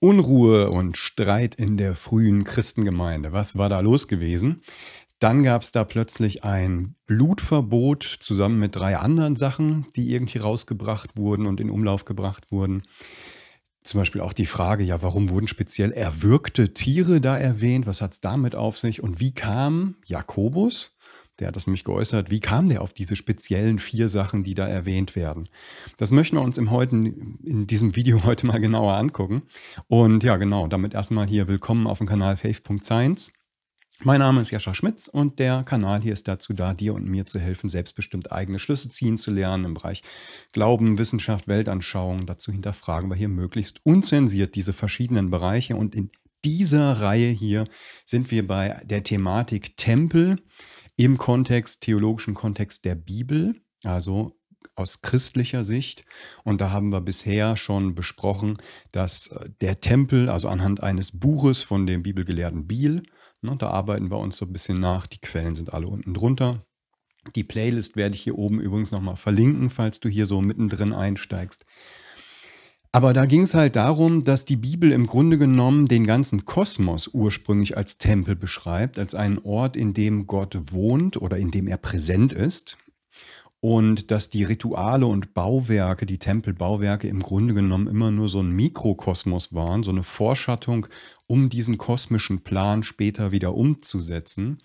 Unruhe und Streit in der frühen Christengemeinde. Was war da los gewesen? Dann gab es da plötzlich ein Blutverbot zusammen mit drei anderen Sachen, die irgendwie rausgebracht wurden und in Umlauf gebracht wurden. Zum Beispiel auch die Frage, ja, warum wurden speziell erwürgte Tiere da erwähnt? Was hat es damit auf sich? Und wie kam Jakobus, der hat das nämlich geäußert. Wie kam der auf diese speziellen vier Sachen, die da erwähnt werden? Das möchten wir uns im heute, in diesem Video heute mal genauer angucken. Und ja, genau, damit erstmal hier willkommen auf dem Kanal faith.science. Mein Name ist Jascha Schmitz und der Kanal hier ist dazu da, dir und mir zu helfen, selbstbestimmt eigene Schlüsse ziehen zu lernen im Bereich Glauben, Wissenschaft, Weltanschauung. Dazu hinterfragen wir hier möglichst unzensiert diese verschiedenen Bereiche und in dieser Reihe hier sind wir bei der Thematik Tempel im Kontext, theologischen Kontext der Bibel, also aus christlicher Sicht. Und da haben wir bisher schon besprochen, dass äh, der Tempel, also anhand eines Buches von dem Bibelgelehrten Biel, ne, da arbeiten wir uns so ein bisschen nach, die Quellen sind alle unten drunter. Die Playlist werde ich hier oben übrigens nochmal verlinken, falls du hier so mittendrin einsteigst. Aber da ging es halt darum, dass die Bibel im Grunde genommen den ganzen Kosmos ursprünglich als Tempel beschreibt, als einen Ort, in dem Gott wohnt oder in dem er präsent ist. Und dass die Rituale und Bauwerke, die Tempelbauwerke im Grunde genommen immer nur so ein Mikrokosmos waren, so eine Vorschattung, um diesen kosmischen Plan später wieder umzusetzen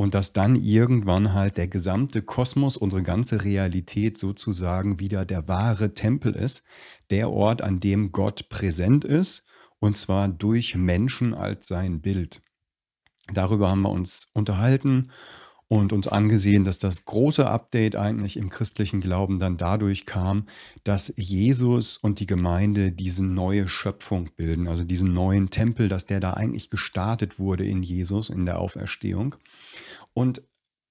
und dass dann irgendwann halt der gesamte Kosmos, unsere ganze Realität sozusagen wieder der wahre Tempel ist, der Ort, an dem Gott präsent ist, und zwar durch Menschen als sein Bild. Darüber haben wir uns unterhalten und uns angesehen, dass das große Update eigentlich im christlichen Glauben dann dadurch kam, dass Jesus und die Gemeinde diese neue Schöpfung bilden, also diesen neuen Tempel, dass der da eigentlich gestartet wurde in Jesus, in der Auferstehung. Und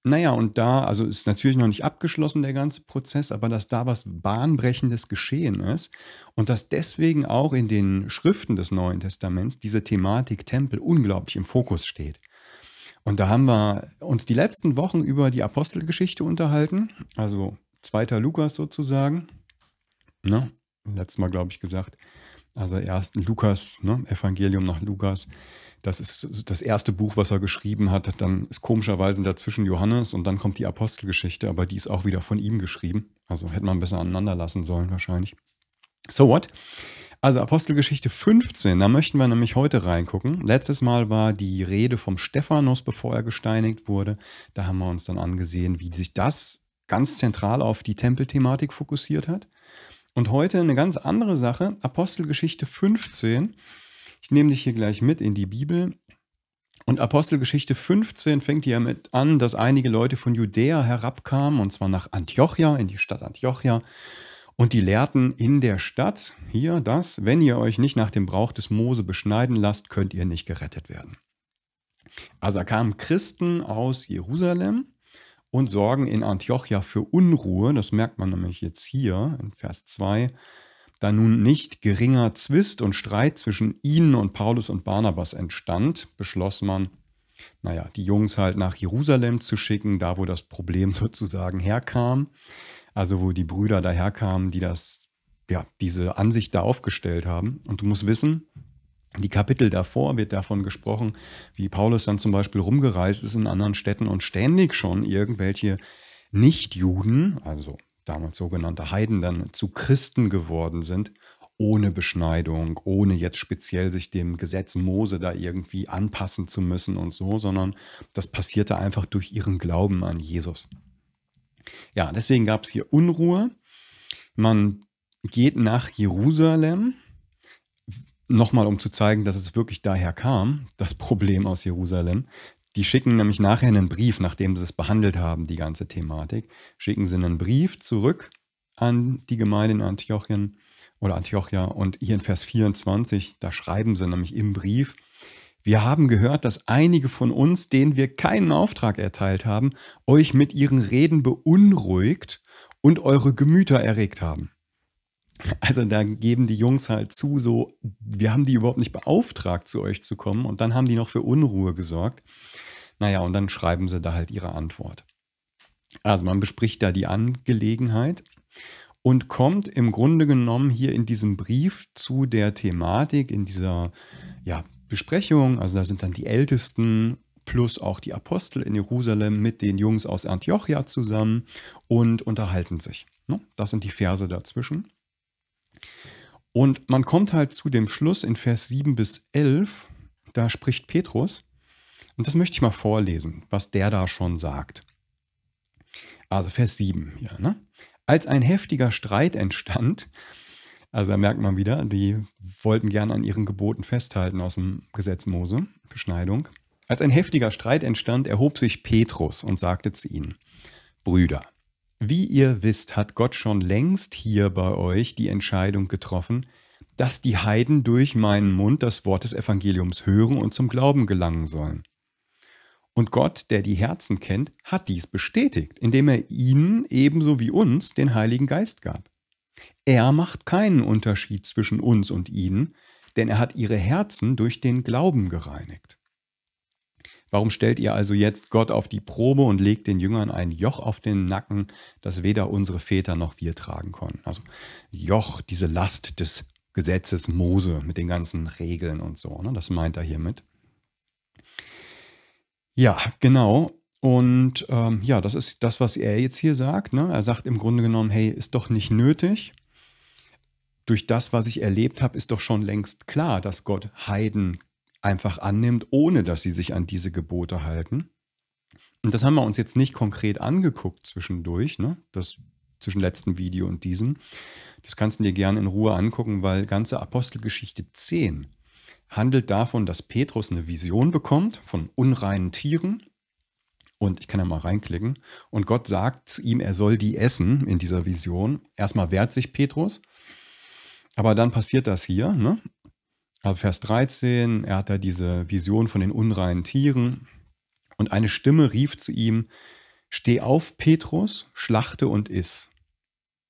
naja, und da, also ist natürlich noch nicht abgeschlossen der ganze Prozess, aber dass da was Bahnbrechendes geschehen ist und dass deswegen auch in den Schriften des Neuen Testaments diese Thematik Tempel unglaublich im Fokus steht. Und da haben wir uns die letzten Wochen über die Apostelgeschichte unterhalten, also zweiter Lukas sozusagen. Ne? Letztes Mal, glaube ich, gesagt. Also erst Lukas, ne? Evangelium nach Lukas. Das ist das erste Buch, was er geschrieben hat. Dann ist komischerweise dazwischen Johannes und dann kommt die Apostelgeschichte, aber die ist auch wieder von ihm geschrieben. Also hätte man besser aneinander lassen sollen wahrscheinlich. So what? Also Apostelgeschichte 15, da möchten wir nämlich heute reingucken. Letztes Mal war die Rede vom Stephanus, bevor er gesteinigt wurde. Da haben wir uns dann angesehen, wie sich das ganz zentral auf die Tempelthematik fokussiert hat. Und heute eine ganz andere Sache, Apostelgeschichte 15. Ich nehme dich hier gleich mit in die Bibel. Und Apostelgeschichte 15 fängt hier mit an, dass einige Leute von Judäa herabkamen, und zwar nach Antiochia, in die Stadt Antiochia. Und die lehrten in der Stadt hier dass wenn ihr euch nicht nach dem Brauch des Mose beschneiden lasst, könnt ihr nicht gerettet werden. Also kamen Christen aus Jerusalem und sorgen in Antiochia für Unruhe, das merkt man nämlich jetzt hier in Vers 2, da nun nicht geringer Zwist und Streit zwischen ihnen und Paulus und Barnabas entstand, beschloss man, naja, die Jungs halt nach Jerusalem zu schicken, da wo das Problem sozusagen herkam. Also wo die Brüder daherkamen, die das, ja, diese Ansicht da aufgestellt haben. Und du musst wissen, die Kapitel davor wird davon gesprochen, wie Paulus dann zum Beispiel rumgereist ist in anderen Städten und ständig schon irgendwelche Nichtjuden, also damals sogenannte Heiden, dann zu Christen geworden sind, ohne Beschneidung, ohne jetzt speziell sich dem Gesetz Mose da irgendwie anpassen zu müssen und so, sondern das passierte einfach durch ihren Glauben an Jesus. Ja, deswegen gab es hier Unruhe. Man geht nach Jerusalem, nochmal um zu zeigen, dass es wirklich daher kam, das Problem aus Jerusalem. Die schicken nämlich nachher einen Brief, nachdem sie es behandelt haben, die ganze Thematik, schicken sie einen Brief zurück an die Gemeinde in Antiochien oder Antiochia. Und hier in Vers 24, da schreiben sie nämlich im Brief, wir haben gehört, dass einige von uns, denen wir keinen Auftrag erteilt haben, euch mit ihren Reden beunruhigt und eure Gemüter erregt haben. Also da geben die Jungs halt zu, so, wir haben die überhaupt nicht beauftragt, zu euch zu kommen und dann haben die noch für Unruhe gesorgt. Naja, und dann schreiben sie da halt ihre Antwort. Also man bespricht da die Angelegenheit und kommt im Grunde genommen hier in diesem Brief zu der Thematik, in dieser ja, Besprechung, also da sind dann die Ältesten plus auch die Apostel in Jerusalem mit den Jungs aus Antiochia zusammen und unterhalten sich. Ne? Das sind die Verse dazwischen. Und man kommt halt zu dem Schluss in Vers 7 bis 11, da spricht Petrus, und das möchte ich mal vorlesen, was der da schon sagt. Also Vers 7 hier. Ne? Als ein heftiger Streit entstand, also da merkt man wieder, die wollten gern an ihren Geboten festhalten aus dem Gesetz Mose, Beschneidung. Als ein heftiger Streit entstand, erhob sich Petrus und sagte zu ihnen, Brüder, wie ihr wisst, hat Gott schon längst hier bei euch die Entscheidung getroffen, dass die Heiden durch meinen Mund das Wort des Evangeliums hören und zum Glauben gelangen sollen. Und Gott, der die Herzen kennt, hat dies bestätigt, indem er ihnen ebenso wie uns den Heiligen Geist gab. Er macht keinen Unterschied zwischen uns und ihnen, denn er hat ihre Herzen durch den Glauben gereinigt. Warum stellt ihr also jetzt Gott auf die Probe und legt den Jüngern ein Joch auf den Nacken, das weder unsere Väter noch wir tragen konnten? Also Joch, diese Last des Gesetzes Mose mit den ganzen Regeln und so, ne? das meint er hiermit. Ja, genau. Und ähm, ja, das ist das, was er jetzt hier sagt. Ne? Er sagt im Grunde genommen, hey, ist doch nicht nötig. Durch das, was ich erlebt habe, ist doch schon längst klar, dass Gott Heiden einfach annimmt, ohne dass sie sich an diese Gebote halten. Und das haben wir uns jetzt nicht konkret angeguckt zwischendurch, ne? das zwischen letztem Video und diesem. Das kannst du dir gerne in Ruhe angucken, weil ganze Apostelgeschichte 10 handelt davon, dass Petrus eine Vision bekommt von unreinen Tieren und ich kann ja mal reinklicken. Und Gott sagt zu ihm, er soll die essen in dieser Vision. Erstmal wehrt sich Petrus. Aber dann passiert das hier. Ne? Also Vers 13, er hat da diese Vision von den unreinen Tieren. Und eine Stimme rief zu ihm, Steh auf, Petrus, schlachte und iss.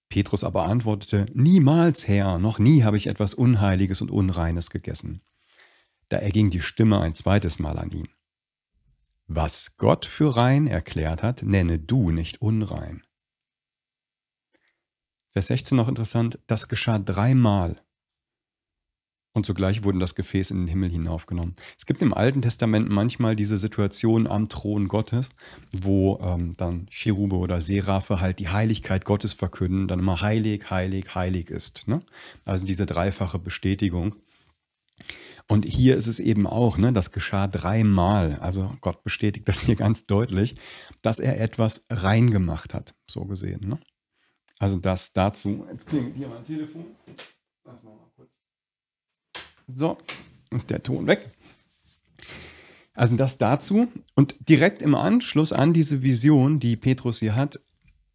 Petrus aber antwortete, Niemals, Herr, noch nie habe ich etwas Unheiliges und Unreines gegessen. Da erging die Stimme ein zweites Mal an ihn. Was Gott für rein erklärt hat, nenne du nicht unrein. Vers 16 noch interessant, das geschah dreimal. Und zugleich wurden das Gefäß in den Himmel hinaufgenommen. Es gibt im Alten Testament manchmal diese Situation am Thron Gottes, wo ähm, dann Cherube oder Seraphe halt die Heiligkeit Gottes verkünden, dann immer heilig, heilig, heilig ist. Ne? Also diese dreifache Bestätigung. Und hier ist es eben auch, ne, das geschah dreimal. Also Gott bestätigt das hier ganz deutlich, dass er etwas rein gemacht hat, so gesehen. Ne? Also das dazu. Jetzt klingt hier mein Telefon. Lass mal, mal kurz. So, ist der Ton weg. Also das dazu. Und direkt im Anschluss an diese Vision, die Petrus hier hat,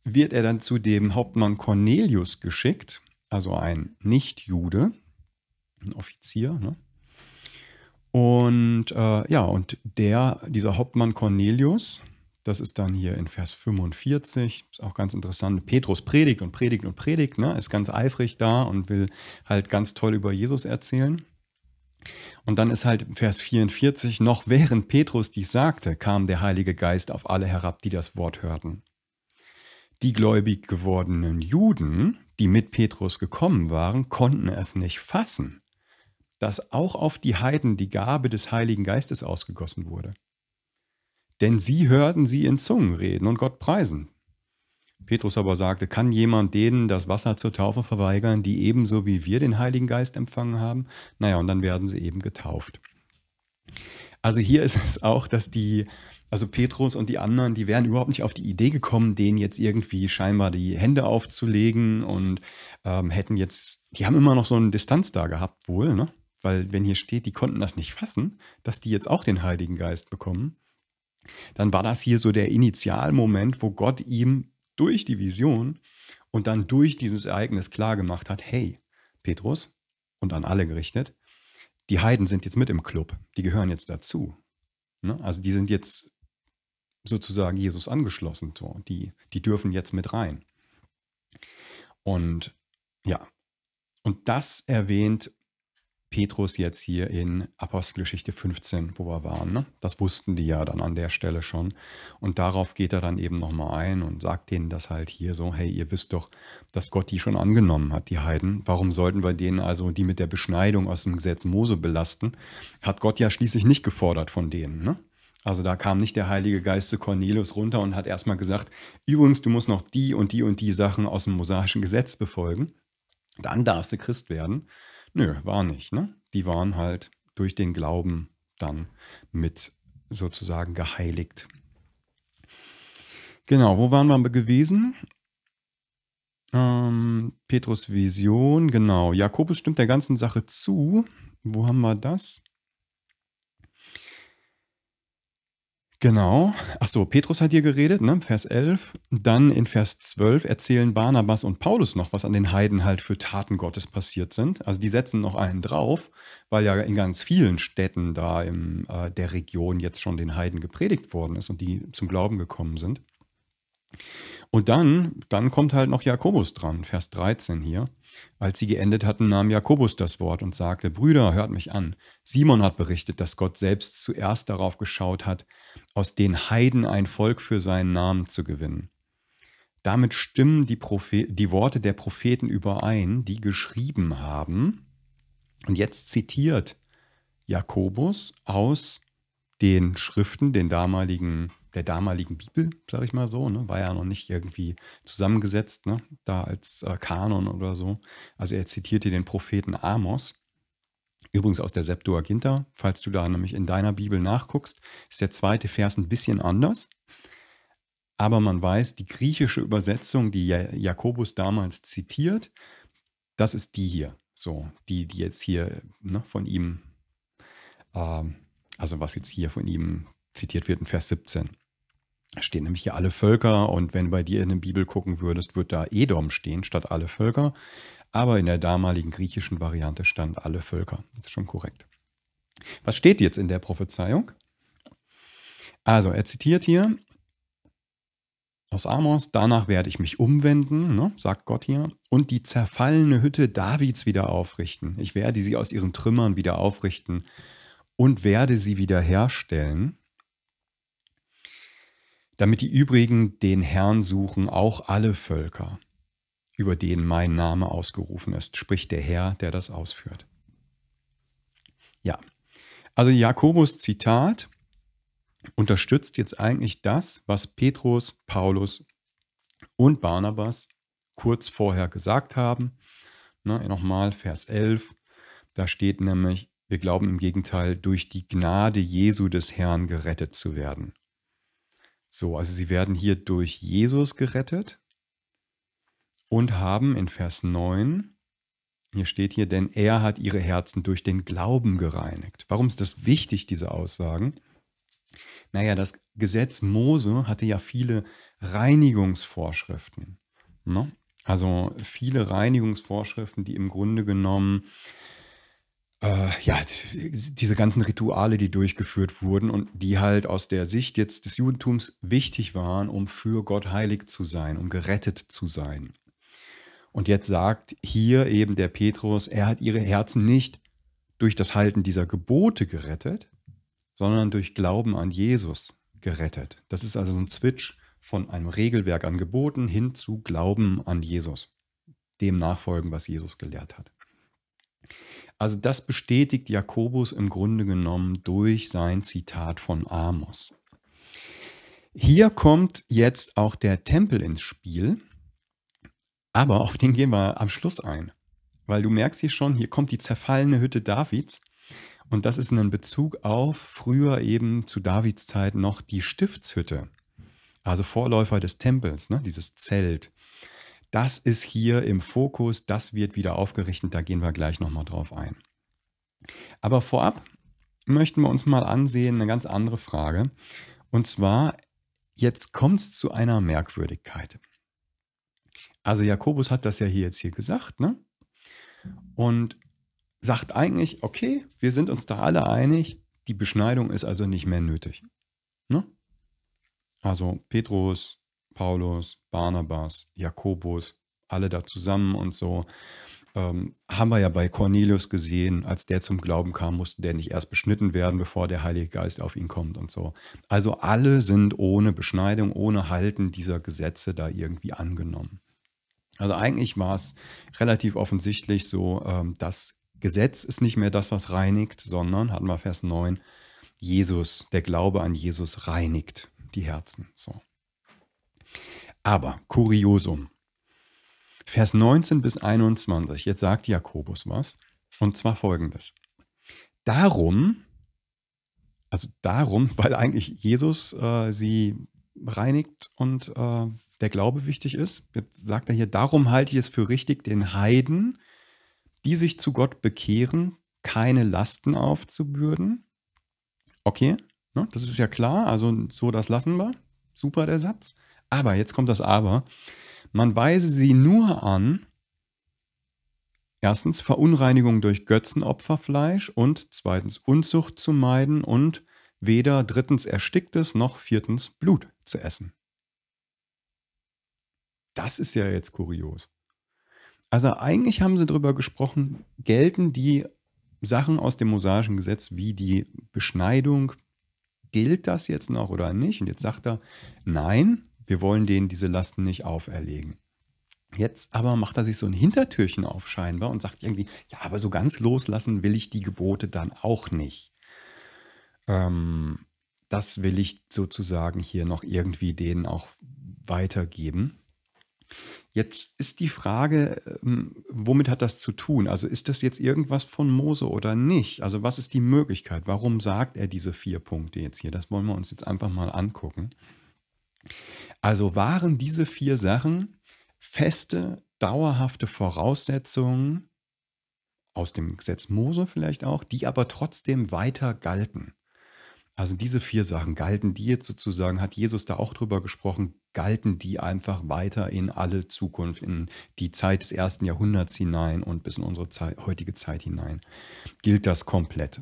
wird er dann zu dem Hauptmann Cornelius geschickt, also ein Nichtjude, ein Offizier, ne? Und äh, ja, und der, dieser Hauptmann Cornelius, das ist dann hier in Vers 45, ist auch ganz interessant. Petrus predigt und predigt und predigt, ne? ist ganz eifrig da und will halt ganz toll über Jesus erzählen. Und dann ist halt Vers 44, noch während Petrus dies sagte, kam der Heilige Geist auf alle herab, die das Wort hörten. Die gläubig gewordenen Juden, die mit Petrus gekommen waren, konnten es nicht fassen, dass auch auf die Heiden die Gabe des Heiligen Geistes ausgegossen wurde. Denn sie hörten sie in Zungen reden und Gott preisen. Petrus aber sagte, kann jemand denen das Wasser zur Taufe verweigern, die ebenso wie wir den Heiligen Geist empfangen haben? Naja, und dann werden sie eben getauft. Also hier ist es auch, dass die, also Petrus und die anderen, die wären überhaupt nicht auf die Idee gekommen, denen jetzt irgendwie scheinbar die Hände aufzulegen und ähm, hätten jetzt, die haben immer noch so eine Distanz da gehabt wohl, ne? weil wenn hier steht, die konnten das nicht fassen, dass die jetzt auch den Heiligen Geist bekommen, dann war das hier so der Initialmoment, wo Gott ihm durch die Vision und dann durch dieses Ereignis klargemacht hat, hey, Petrus und an alle gerichtet, die Heiden sind jetzt mit im Club, die gehören jetzt dazu. Ne? Also die sind jetzt sozusagen Jesus angeschlossen, die, die dürfen jetzt mit rein. Und ja, und das erwähnt Petrus jetzt hier in Apostelgeschichte 15, wo wir waren. Ne? Das wussten die ja dann an der Stelle schon. Und darauf geht er dann eben nochmal ein und sagt denen das halt hier so, hey, ihr wisst doch, dass Gott die schon angenommen hat, die Heiden. Warum sollten wir denen also die mit der Beschneidung aus dem Gesetz Mose belasten? Hat Gott ja schließlich nicht gefordert von denen. Ne? Also da kam nicht der Heilige Geist zu Cornelius runter und hat erstmal gesagt, übrigens, du musst noch die und die und die Sachen aus dem mosaischen Gesetz befolgen. Dann darfst du Christ werden Nö, war nicht. Ne? Die waren halt durch den Glauben dann mit sozusagen geheiligt. Genau, wo waren wir gewesen? Ähm, Petrus Vision, genau. Jakobus stimmt der ganzen Sache zu. Wo haben wir das? Genau. Achso, Petrus hat hier geredet, ne? Vers 11. Dann in Vers 12 erzählen Barnabas und Paulus noch, was an den Heiden halt für Taten Gottes passiert sind. Also die setzen noch einen drauf, weil ja in ganz vielen Städten da in äh, der Region jetzt schon den Heiden gepredigt worden ist und die zum Glauben gekommen sind. Und dann, dann kommt halt noch Jakobus dran, Vers 13 hier. Als sie geendet hatten, nahm Jakobus das Wort und sagte, Brüder, hört mich an. Simon hat berichtet, dass Gott selbst zuerst darauf geschaut hat, aus den Heiden ein Volk für seinen Namen zu gewinnen. Damit stimmen die, die Worte der Propheten überein, die geschrieben haben. Und jetzt zitiert Jakobus aus den Schriften, den damaligen der damaligen Bibel, sage ich mal so. Ne? War ja noch nicht irgendwie zusammengesetzt, ne? da als äh, Kanon oder so. Also er zitierte den Propheten Amos. Übrigens aus der Septuaginta, falls du da nämlich in deiner Bibel nachguckst, ist der zweite Vers ein bisschen anders. Aber man weiß, die griechische Übersetzung, die Jakobus damals zitiert, das ist die hier. So, die, die jetzt hier ne, von ihm, äh, also was jetzt hier von ihm zitiert wird in Vers 17 stehen nämlich hier alle Völker und wenn du bei dir in der Bibel gucken würdest, wird da Edom stehen statt alle Völker. Aber in der damaligen griechischen Variante stand alle Völker. Das ist schon korrekt. Was steht jetzt in der Prophezeiung? Also, er zitiert hier aus Amos, danach werde ich mich umwenden, ne, sagt Gott hier, und die zerfallene Hütte Davids wieder aufrichten. Ich werde sie aus ihren Trümmern wieder aufrichten und werde sie wieder herstellen damit die übrigen den Herrn suchen, auch alle Völker, über denen mein Name ausgerufen ist, spricht der Herr, der das ausführt. Ja, also Jakobus Zitat unterstützt jetzt eigentlich das, was Petrus, Paulus und Barnabas kurz vorher gesagt haben. Ne, Nochmal Vers 11, da steht nämlich, wir glauben im Gegenteil, durch die Gnade Jesu des Herrn gerettet zu werden. So, also sie werden hier durch Jesus gerettet und haben in Vers 9, hier steht hier, denn er hat ihre Herzen durch den Glauben gereinigt. Warum ist das wichtig, diese Aussagen? Naja, das Gesetz Mose hatte ja viele Reinigungsvorschriften. Ne? Also viele Reinigungsvorschriften, die im Grunde genommen äh, ja, diese ganzen Rituale, die durchgeführt wurden und die halt aus der Sicht jetzt des Judentums wichtig waren, um für Gott heilig zu sein, um gerettet zu sein. Und jetzt sagt hier eben der Petrus, er hat ihre Herzen nicht durch das Halten dieser Gebote gerettet, sondern durch Glauben an Jesus gerettet. Das ist also so ein Switch von einem Regelwerk an Geboten hin zu Glauben an Jesus, dem nachfolgen, was Jesus gelehrt hat. Also das bestätigt Jakobus im Grunde genommen durch sein Zitat von Amos. Hier kommt jetzt auch der Tempel ins Spiel, aber auf den gehen wir am Schluss ein, weil du merkst hier schon, hier kommt die zerfallene Hütte Davids und das ist in Bezug auf früher eben zu Davids Zeit noch die Stiftshütte, also Vorläufer des Tempels, ne? dieses Zelt. Das ist hier im Fokus, das wird wieder aufgerichtet, da gehen wir gleich nochmal drauf ein. Aber vorab möchten wir uns mal ansehen, eine ganz andere Frage. Und zwar, jetzt kommt es zu einer Merkwürdigkeit. Also Jakobus hat das ja hier jetzt hier gesagt, ne? Und sagt eigentlich, okay, wir sind uns da alle einig, die Beschneidung ist also nicht mehr nötig. Ne? Also Petrus, Paulus, Barnabas, Jakobus, alle da zusammen und so. Ähm, haben wir ja bei Cornelius gesehen, als der zum Glauben kam, musste der nicht erst beschnitten werden, bevor der Heilige Geist auf ihn kommt und so. Also alle sind ohne Beschneidung, ohne Halten dieser Gesetze da irgendwie angenommen. Also eigentlich war es relativ offensichtlich so, ähm, das Gesetz ist nicht mehr das, was reinigt, sondern, hatten wir Vers 9, Jesus, der Glaube an Jesus reinigt die Herzen. So. Aber, Kuriosum. Vers 19 bis 21, jetzt sagt Jakobus was, und zwar folgendes. Darum, also darum, weil eigentlich Jesus äh, sie reinigt und äh, der Glaube wichtig ist, jetzt sagt er hier, darum halte ich es für richtig, den Heiden, die sich zu Gott bekehren, keine Lasten aufzubürden. Okay, ne, das ist ja klar, also so das lassen wir. Super der Satz. Aber, jetzt kommt das Aber, man weise sie nur an, erstens Verunreinigung durch Götzenopferfleisch und zweitens Unzucht zu meiden und weder drittens ersticktes noch viertens Blut zu essen. Das ist ja jetzt kurios. Also eigentlich haben sie darüber gesprochen, gelten die Sachen aus dem mosaischen Gesetz wie die Beschneidung, gilt das jetzt noch oder nicht? Und jetzt sagt er, nein, wir wollen denen diese Lasten nicht auferlegen. Jetzt aber macht er sich so ein Hintertürchen auf scheinbar und sagt irgendwie, ja, aber so ganz loslassen will ich die Gebote dann auch nicht. Ähm, das will ich sozusagen hier noch irgendwie denen auch weitergeben. Jetzt ist die Frage, ähm, womit hat das zu tun? Also ist das jetzt irgendwas von Mose oder nicht? Also was ist die Möglichkeit? Warum sagt er diese vier Punkte jetzt hier? Das wollen wir uns jetzt einfach mal angucken. Also waren diese vier Sachen feste, dauerhafte Voraussetzungen aus dem Gesetz Mose vielleicht auch, die aber trotzdem weiter galten. Also diese vier Sachen galten, die jetzt sozusagen, hat Jesus da auch drüber gesprochen, galten die einfach weiter in alle Zukunft, in die Zeit des ersten Jahrhunderts hinein und bis in unsere Zeit, heutige Zeit hinein. Gilt das komplett.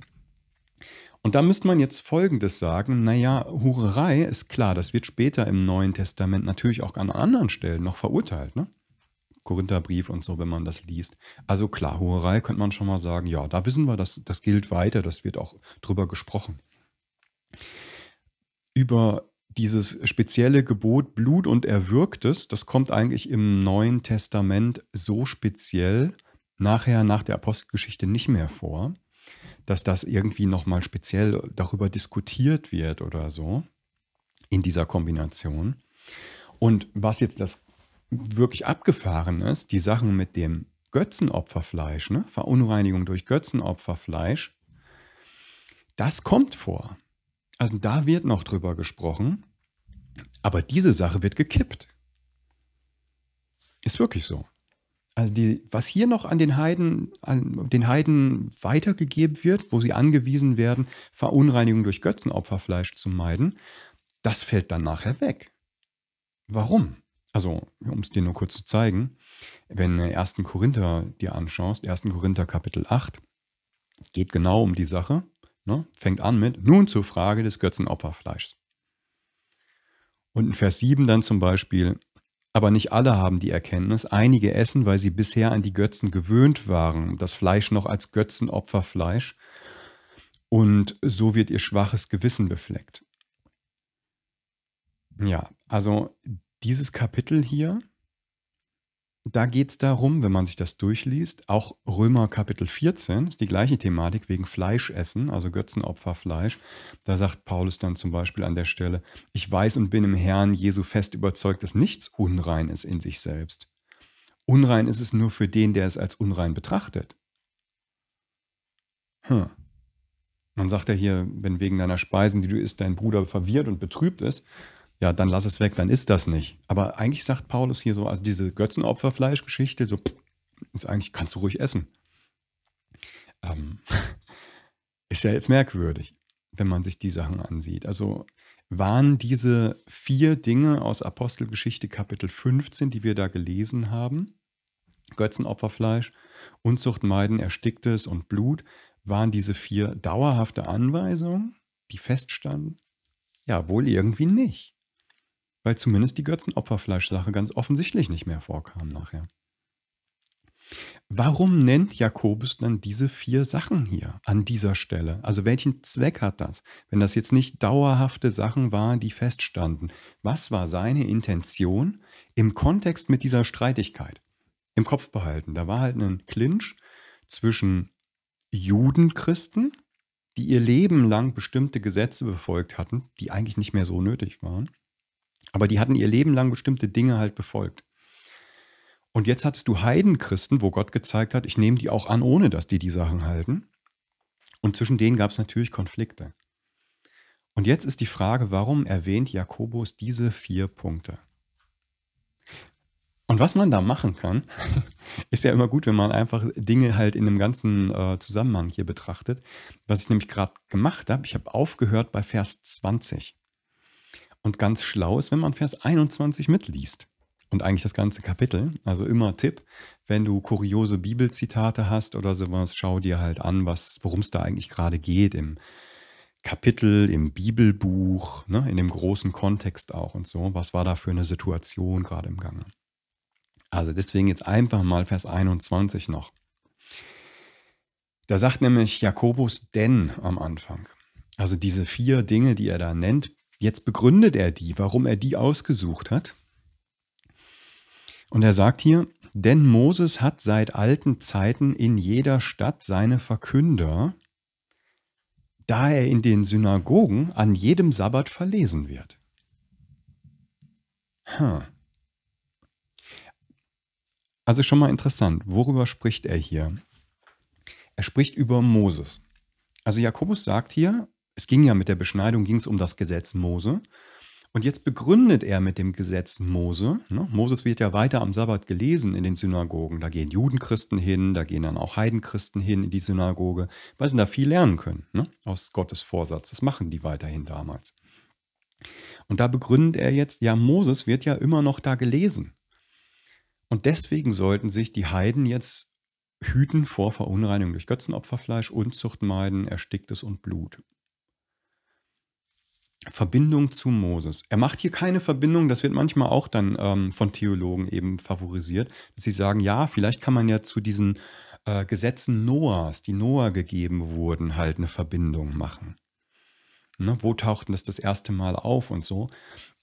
Und da müsste man jetzt Folgendes sagen, naja, Hurerei ist klar, das wird später im Neuen Testament natürlich auch an anderen Stellen noch verurteilt, ne? Korintherbrief und so, wenn man das liest. Also klar, Hurerei könnte man schon mal sagen, ja, da wissen wir, das, das gilt weiter, das wird auch drüber gesprochen. Über dieses spezielle Gebot Blut und Erwürgtes, das kommt eigentlich im Neuen Testament so speziell nachher nach der Apostelgeschichte nicht mehr vor dass das irgendwie nochmal speziell darüber diskutiert wird oder so in dieser Kombination. Und was jetzt das wirklich abgefahren ist, die Sachen mit dem Götzenopferfleisch, ne? Verunreinigung durch Götzenopferfleisch, das kommt vor. Also da wird noch drüber gesprochen, aber diese Sache wird gekippt. Ist wirklich so. Also die, was hier noch an den Heiden, an den Heiden weitergegeben wird, wo sie angewiesen werden, Verunreinigung durch Götzenopferfleisch zu meiden, das fällt dann nachher weg. Warum? Also, um es dir nur kurz zu zeigen, wenn du äh, 1. Korinther dir anschaust, 1. Korinther Kapitel 8, geht genau um die Sache, ne? fängt an mit, nun zur Frage des Götzenopferfleischs. Und in Vers 7 dann zum Beispiel, aber nicht alle haben die Erkenntnis. Einige essen, weil sie bisher an die Götzen gewöhnt waren, das Fleisch noch als Götzenopferfleisch. Und so wird ihr schwaches Gewissen befleckt. Ja, also dieses Kapitel hier da geht es darum, wenn man sich das durchliest, auch Römer Kapitel 14, ist die gleiche Thematik wegen Fleischessen, also Götzenopferfleisch. Da sagt Paulus dann zum Beispiel an der Stelle, ich weiß und bin im Herrn Jesu fest überzeugt, dass nichts unrein ist in sich selbst. Unrein ist es nur für den, der es als unrein betrachtet. Hm. Man sagt ja hier, wenn wegen deiner Speisen, die du isst, dein Bruder verwirrt und betrübt ist, ja, dann lass es weg, dann ist das nicht. Aber eigentlich sagt Paulus hier so, also diese Götzenopferfleischgeschichte, so ist eigentlich, kannst du ruhig essen. Ähm, ist ja jetzt merkwürdig, wenn man sich die Sachen ansieht. Also waren diese vier Dinge aus Apostelgeschichte Kapitel 15, die wir da gelesen haben, Götzenopferfleisch, Unzucht meiden, Ersticktes und Blut, waren diese vier dauerhafte Anweisungen, die feststanden? Ja, wohl irgendwie nicht weil zumindest die Götzenopferfleischsache ganz offensichtlich nicht mehr vorkam nachher. Warum nennt Jakobus dann diese vier Sachen hier an dieser Stelle? Also welchen Zweck hat das, wenn das jetzt nicht dauerhafte Sachen waren, die feststanden? Was war seine Intention im Kontext mit dieser Streitigkeit? Im Kopf behalten, da war halt ein Clinch zwischen Judenchristen, die ihr Leben lang bestimmte Gesetze befolgt hatten, die eigentlich nicht mehr so nötig waren, aber die hatten ihr Leben lang bestimmte Dinge halt befolgt. Und jetzt hattest du Heidenchristen, wo Gott gezeigt hat, ich nehme die auch an, ohne dass die die Sachen halten. Und zwischen denen gab es natürlich Konflikte. Und jetzt ist die Frage, warum erwähnt Jakobus diese vier Punkte? Und was man da machen kann, ist ja immer gut, wenn man einfach Dinge halt in einem ganzen äh, Zusammenhang hier betrachtet. Was ich nämlich gerade gemacht habe, ich habe aufgehört bei Vers 20. Und ganz schlau ist, wenn man Vers 21 mitliest und eigentlich das ganze Kapitel. Also immer Tipp, wenn du kuriose Bibelzitate hast oder sowas, schau dir halt an, worum es da eigentlich gerade geht im Kapitel, im Bibelbuch, ne, in dem großen Kontext auch und so. Was war da für eine Situation gerade im Gange? Also deswegen jetzt einfach mal Vers 21 noch. Da sagt nämlich Jakobus denn am Anfang. Also diese vier Dinge, die er da nennt, Jetzt begründet er die, warum er die ausgesucht hat. Und er sagt hier, denn Moses hat seit alten Zeiten in jeder Stadt seine Verkünder, da er in den Synagogen an jedem Sabbat verlesen wird. Hm. Also schon mal interessant, worüber spricht er hier? Er spricht über Moses. Also Jakobus sagt hier, es ging ja mit der Beschneidung, ging es um das Gesetz Mose. Und jetzt begründet er mit dem Gesetz Mose. Ne? Moses wird ja weiter am Sabbat gelesen in den Synagogen. Da gehen Judenchristen hin, da gehen dann auch Heidenchristen hin in die Synagoge, weil sie da viel lernen können ne? aus Gottes Vorsatz. Das machen die weiterhin damals. Und da begründet er jetzt, ja, Moses wird ja immer noch da gelesen. Und deswegen sollten sich die Heiden jetzt hüten vor Verunreinigung durch Götzenopferfleisch, Unzucht meiden, Ersticktes und Blut. Verbindung zu Moses. Er macht hier keine Verbindung, das wird manchmal auch dann ähm, von Theologen eben favorisiert, dass sie sagen, ja, vielleicht kann man ja zu diesen äh, Gesetzen Noahs, die Noah gegeben wurden, halt eine Verbindung machen. Ne? Wo denn das das erste Mal auf und so.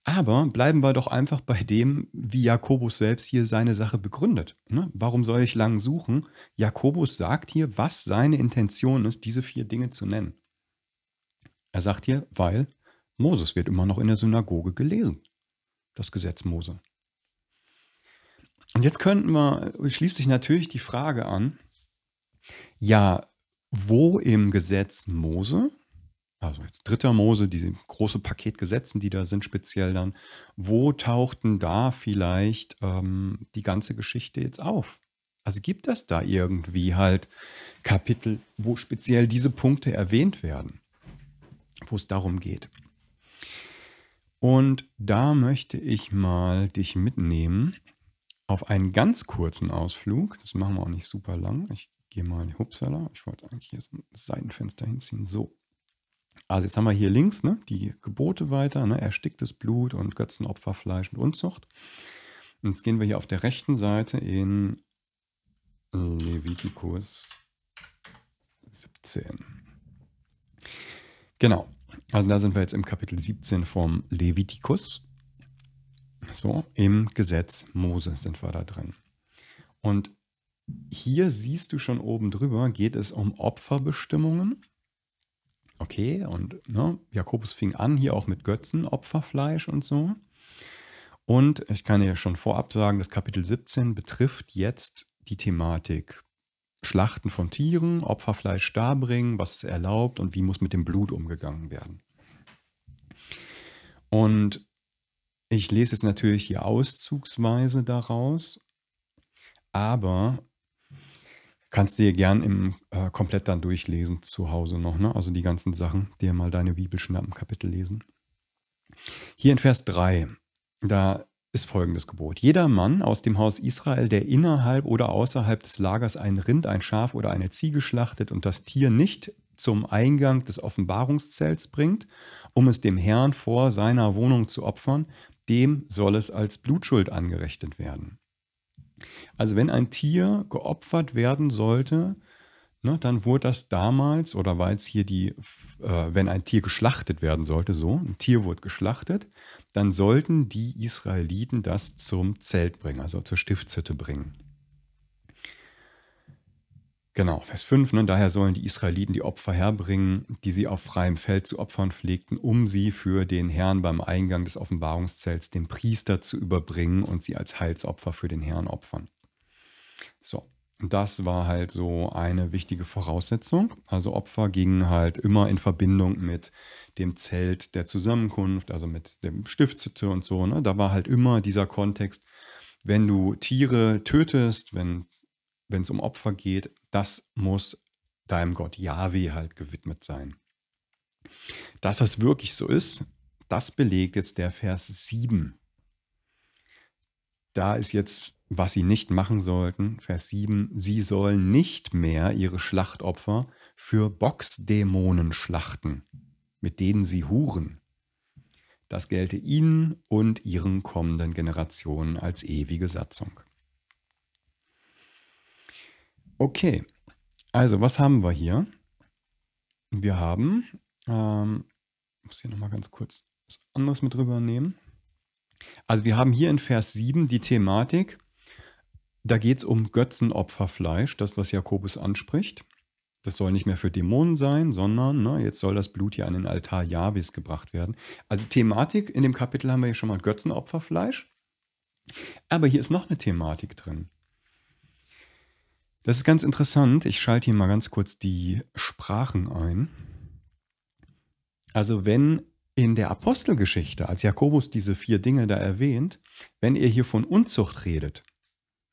Aber bleiben wir doch einfach bei dem, wie Jakobus selbst hier seine Sache begründet. Ne? Warum soll ich lang suchen? Jakobus sagt hier, was seine Intention ist, diese vier Dinge zu nennen. Er sagt hier, weil Moses wird immer noch in der Synagoge gelesen, das Gesetz Mose. Und jetzt könnten wir, äh, schließt sich natürlich die Frage an, ja, wo im Gesetz Mose, also jetzt dritter Mose, diese große Paket Gesetzen, die da sind speziell dann, wo tauchten da vielleicht ähm, die ganze Geschichte jetzt auf? Also gibt es da irgendwie halt Kapitel, wo speziell diese Punkte erwähnt werden, wo es darum geht? Und da möchte ich mal dich mitnehmen auf einen ganz kurzen Ausflug. Das machen wir auch nicht super lang. Ich gehe mal, hupsala, ich wollte eigentlich hier so ein Seitenfenster hinziehen. So. Also jetzt haben wir hier links ne, die Gebote weiter, ne, ersticktes Blut und Götzenopferfleisch und Unzucht. Und jetzt gehen wir hier auf der rechten Seite in Levitikus 17. Genau. Also da sind wir jetzt im Kapitel 17 vom Levitikus. So, im Gesetz Mose sind wir da drin. Und hier siehst du schon oben drüber, geht es um Opferbestimmungen. Okay, und ne, Jakobus fing an hier auch mit Götzen, Opferfleisch und so. Und ich kann dir schon vorab sagen, das Kapitel 17 betrifft jetzt die Thematik Schlachten von Tieren, Opferfleisch darbringen, was ist erlaubt und wie muss mit dem Blut umgegangen werden. Und ich lese jetzt natürlich hier auszugsweise daraus, aber kannst du dir gern im äh, komplett dann durchlesen zu Hause noch, ne? also die ganzen Sachen, dir mal deine Bibel schnappen, Kapitel lesen. Hier in Vers 3, da ist folgendes Gebot. Jeder Mann aus dem Haus Israel, der innerhalb oder außerhalb des Lagers ein Rind, ein Schaf oder eine Ziege schlachtet und das Tier nicht zum Eingang des Offenbarungszelts bringt, um es dem Herrn vor seiner Wohnung zu opfern, dem soll es als Blutschuld angerechnet werden. Also wenn ein Tier geopfert werden sollte, ne, dann wurde das damals, oder weil es hier die, äh, wenn ein Tier geschlachtet werden sollte, so, ein Tier wurde geschlachtet, dann sollten die Israeliten das zum Zelt bringen, also zur Stiftshütte bringen. Genau, Vers 5, ne, daher sollen die Israeliten die Opfer herbringen, die sie auf freiem Feld zu opfern pflegten, um sie für den Herrn beim Eingang des Offenbarungszelts dem Priester zu überbringen und sie als Heilsopfer für den Herrn opfern. So, das war halt so eine wichtige Voraussetzung. Also Opfer gingen halt immer in Verbindung mit dem Zelt der Zusammenkunft, also mit dem Stiftshütte und so. Ne? Da war halt immer dieser Kontext, wenn du Tiere tötest, wenn es um Opfer geht, das muss deinem Gott Yahweh halt gewidmet sein. Dass das wirklich so ist, das belegt jetzt der Vers 7. Da ist jetzt was sie nicht machen sollten. Vers 7, sie sollen nicht mehr ihre Schlachtopfer für Boxdämonen schlachten, mit denen sie huren. Das gelte ihnen und ihren kommenden Generationen als ewige Satzung. Okay, also was haben wir hier? Wir haben, ähm, muss hier nochmal ganz kurz was anderes mit rübernehmen. Also wir haben hier in Vers 7 die Thematik, da geht es um Götzenopferfleisch, das, was Jakobus anspricht. Das soll nicht mehr für Dämonen sein, sondern ne, jetzt soll das Blut hier an den Altar Javis gebracht werden. Also Thematik, in dem Kapitel haben wir hier schon mal Götzenopferfleisch. Aber hier ist noch eine Thematik drin. Das ist ganz interessant. Ich schalte hier mal ganz kurz die Sprachen ein. Also wenn in der Apostelgeschichte, als Jakobus diese vier Dinge da erwähnt, wenn ihr hier von Unzucht redet,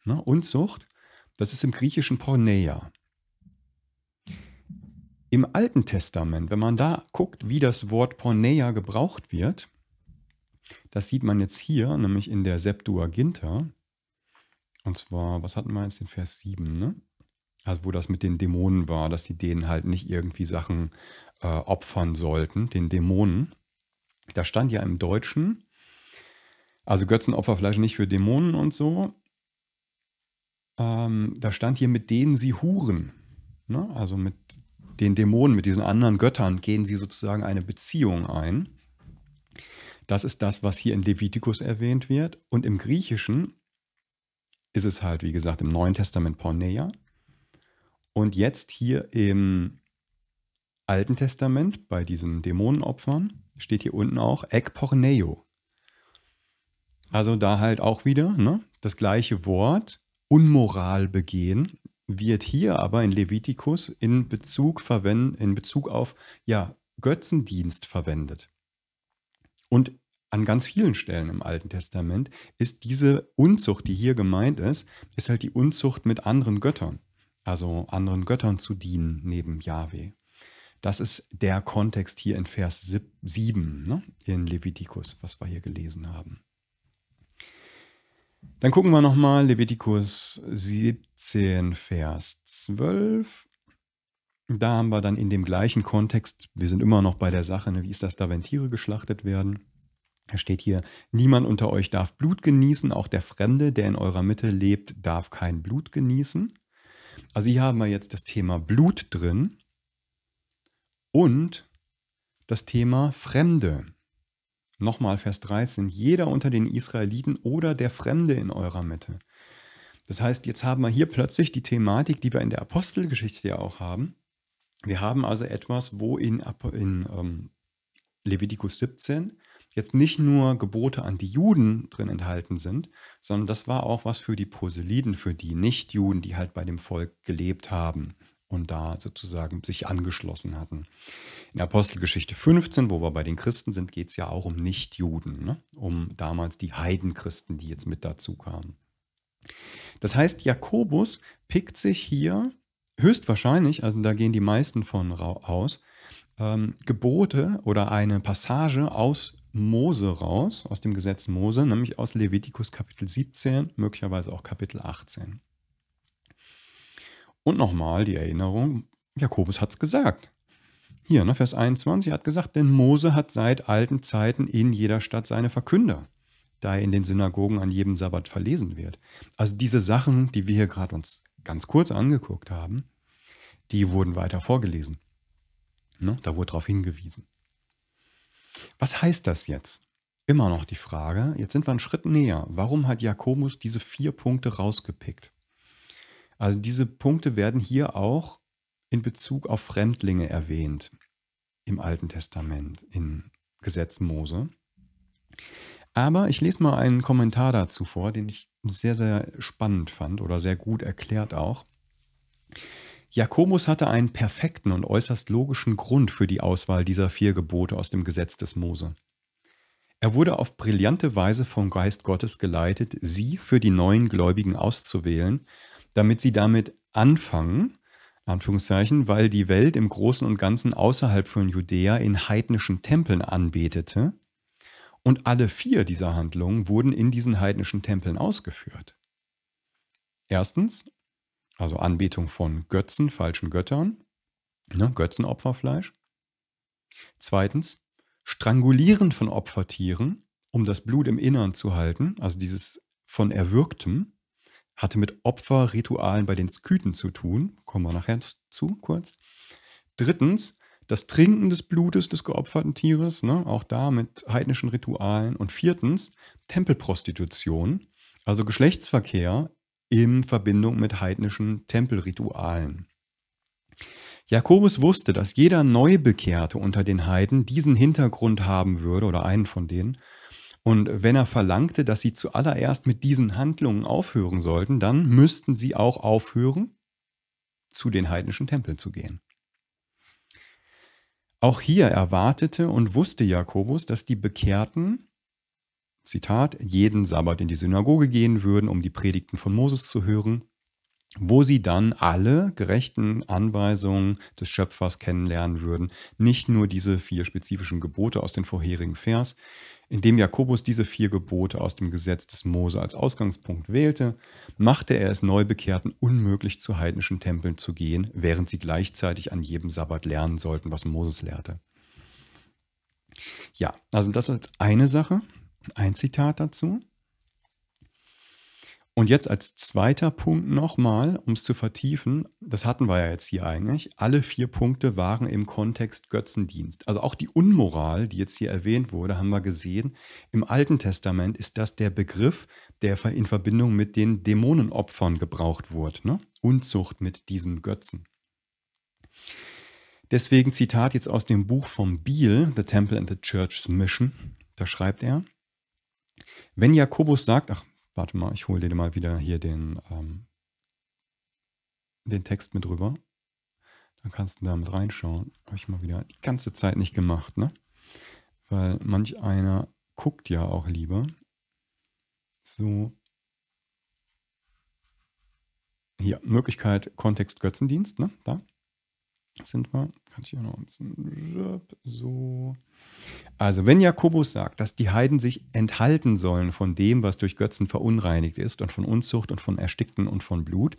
ne, und das ist im Griechischen Porneia. Im Alten Testament, wenn man da guckt, wie das Wort Porneia gebraucht wird, das sieht man jetzt hier, nämlich in der Septuaginta. Und zwar, was hatten wir jetzt in Vers 7, ne? Also wo das mit den Dämonen war, dass die denen halt nicht irgendwie Sachen äh, opfern sollten, den Dämonen. Da stand ja im Deutschen, also Götzenopferfleisch nicht für Dämonen und so, ähm, da stand hier, mit denen sie huren. Ne? Also mit den Dämonen, mit diesen anderen Göttern gehen sie sozusagen eine Beziehung ein. Das ist das, was hier in Levitikus erwähnt wird. Und im Griechischen ist es halt, wie gesagt, im Neuen Testament Porneia. Und jetzt hier im Alten Testament, bei diesen Dämonenopfern, steht hier unten auch Ek Porneo. Also da halt auch wieder ne, das gleiche Wort, Unmoral begehen, wird hier aber in Levitikus in Bezug, verwend, in Bezug auf ja, Götzendienst verwendet. Und an ganz vielen Stellen im Alten Testament ist diese Unzucht, die hier gemeint ist, ist halt die Unzucht mit anderen Göttern. Also anderen Göttern zu dienen neben Jahwe. Das ist der Kontext hier in Vers 7 ne? in Levitikus, was wir hier gelesen haben. Dann gucken wir nochmal Levitikus 17, Vers 12. Da haben wir dann in dem gleichen Kontext, wir sind immer noch bei der Sache, ne? wie ist das da, wenn Tiere geschlachtet werden? Da steht hier, niemand unter euch darf Blut genießen, auch der Fremde, der in eurer Mitte lebt, darf kein Blut genießen. Also hier haben wir jetzt das Thema Blut drin und das Thema Fremde. Nochmal Vers 13, jeder unter den Israeliten oder der Fremde in eurer Mitte. Das heißt, jetzt haben wir hier plötzlich die Thematik, die wir in der Apostelgeschichte ja auch haben. Wir haben also etwas, wo in, in ähm, Levitikus 17 jetzt nicht nur Gebote an die Juden drin enthalten sind, sondern das war auch was für die Poseliden, für die Nichtjuden, die halt bei dem Volk gelebt haben und da sozusagen sich angeschlossen hatten. In Apostelgeschichte 15, wo wir bei den Christen sind, geht es ja auch um Nichtjuden, ne? um damals die Heidenchristen, die jetzt mit dazu kamen. Das heißt, Jakobus pickt sich hier höchstwahrscheinlich, also da gehen die meisten von aus, ähm, Gebote oder eine Passage aus Mose raus, aus dem Gesetz Mose, nämlich aus Levitikus Kapitel 17, möglicherweise auch Kapitel 18. Und nochmal die Erinnerung, Jakobus hat es gesagt. Hier, ne, Vers 21 hat gesagt, denn Mose hat seit alten Zeiten in jeder Stadt seine Verkünder, da er in den Synagogen an jedem Sabbat verlesen wird. Also diese Sachen, die wir hier gerade uns ganz kurz angeguckt haben, die wurden weiter vorgelesen. Ne, da wurde darauf hingewiesen. Was heißt das jetzt? Immer noch die Frage, jetzt sind wir einen Schritt näher. Warum hat Jakobus diese vier Punkte rausgepickt? Also diese Punkte werden hier auch in Bezug auf Fremdlinge erwähnt im Alten Testament, in Gesetz Mose. Aber ich lese mal einen Kommentar dazu vor, den ich sehr, sehr spannend fand oder sehr gut erklärt auch. Jakobus hatte einen perfekten und äußerst logischen Grund für die Auswahl dieser vier Gebote aus dem Gesetz des Mose. Er wurde auf brillante Weise vom Geist Gottes geleitet, sie für die neuen Gläubigen auszuwählen damit sie damit anfangen, Anführungszeichen, weil die Welt im Großen und Ganzen außerhalb von Judäa in heidnischen Tempeln anbetete. Und alle vier dieser Handlungen wurden in diesen heidnischen Tempeln ausgeführt. Erstens, also Anbetung von Götzen, falschen Göttern, ne, Götzenopferfleisch. Zweitens, Strangulieren von Opfertieren, um das Blut im Innern zu halten, also dieses von Erwürgtem hatte mit Opferritualen bei den Skythen zu tun, kommen wir nachher zu kurz. Drittens, das Trinken des Blutes des geopferten Tieres, ne, auch da mit heidnischen Ritualen. Und viertens, Tempelprostitution, also Geschlechtsverkehr in Verbindung mit heidnischen Tempelritualen. Jakobus wusste, dass jeder Neubekehrte unter den Heiden diesen Hintergrund haben würde oder einen von denen und wenn er verlangte, dass sie zuallererst mit diesen Handlungen aufhören sollten, dann müssten sie auch aufhören, zu den heidnischen Tempeln zu gehen. Auch hier erwartete und wusste Jakobus, dass die Bekehrten, Zitat, jeden Sabbat in die Synagoge gehen würden, um die Predigten von Moses zu hören, wo sie dann alle gerechten Anweisungen des Schöpfers kennenlernen würden, nicht nur diese vier spezifischen Gebote aus den vorherigen Vers, indem Jakobus diese vier Gebote aus dem Gesetz des Mose als Ausgangspunkt wählte, machte er es Neubekehrten unmöglich, zu heidnischen Tempeln zu gehen, während sie gleichzeitig an jedem Sabbat lernen sollten, was Moses lehrte. Ja, also das ist eine Sache, ein Zitat dazu. Und jetzt als zweiter Punkt nochmal, um es zu vertiefen, das hatten wir ja jetzt hier eigentlich, alle vier Punkte waren im Kontext Götzendienst. Also auch die Unmoral, die jetzt hier erwähnt wurde, haben wir gesehen. Im Alten Testament ist das der Begriff, der in Verbindung mit den Dämonenopfern gebraucht wurde. Ne? Unzucht mit diesen Götzen. Deswegen Zitat jetzt aus dem Buch von Beale, The Temple and the Church's Mission. Da schreibt er, wenn Jakobus sagt, ach, Warte mal, ich hole dir mal wieder hier den, ähm, den Text mit rüber. Dann kannst du da mit reinschauen. Habe ich mal wieder die ganze Zeit nicht gemacht, ne? Weil manch einer guckt ja auch lieber. So. Hier, Möglichkeit Kontext Götzendienst, ne? Da sind wir. Kann ich hier noch ein bisschen. So. Also, wenn Jakobus sagt, dass die Heiden sich enthalten sollen von dem, was durch Götzen verunreinigt ist und von Unzucht und von Erstickten und von Blut,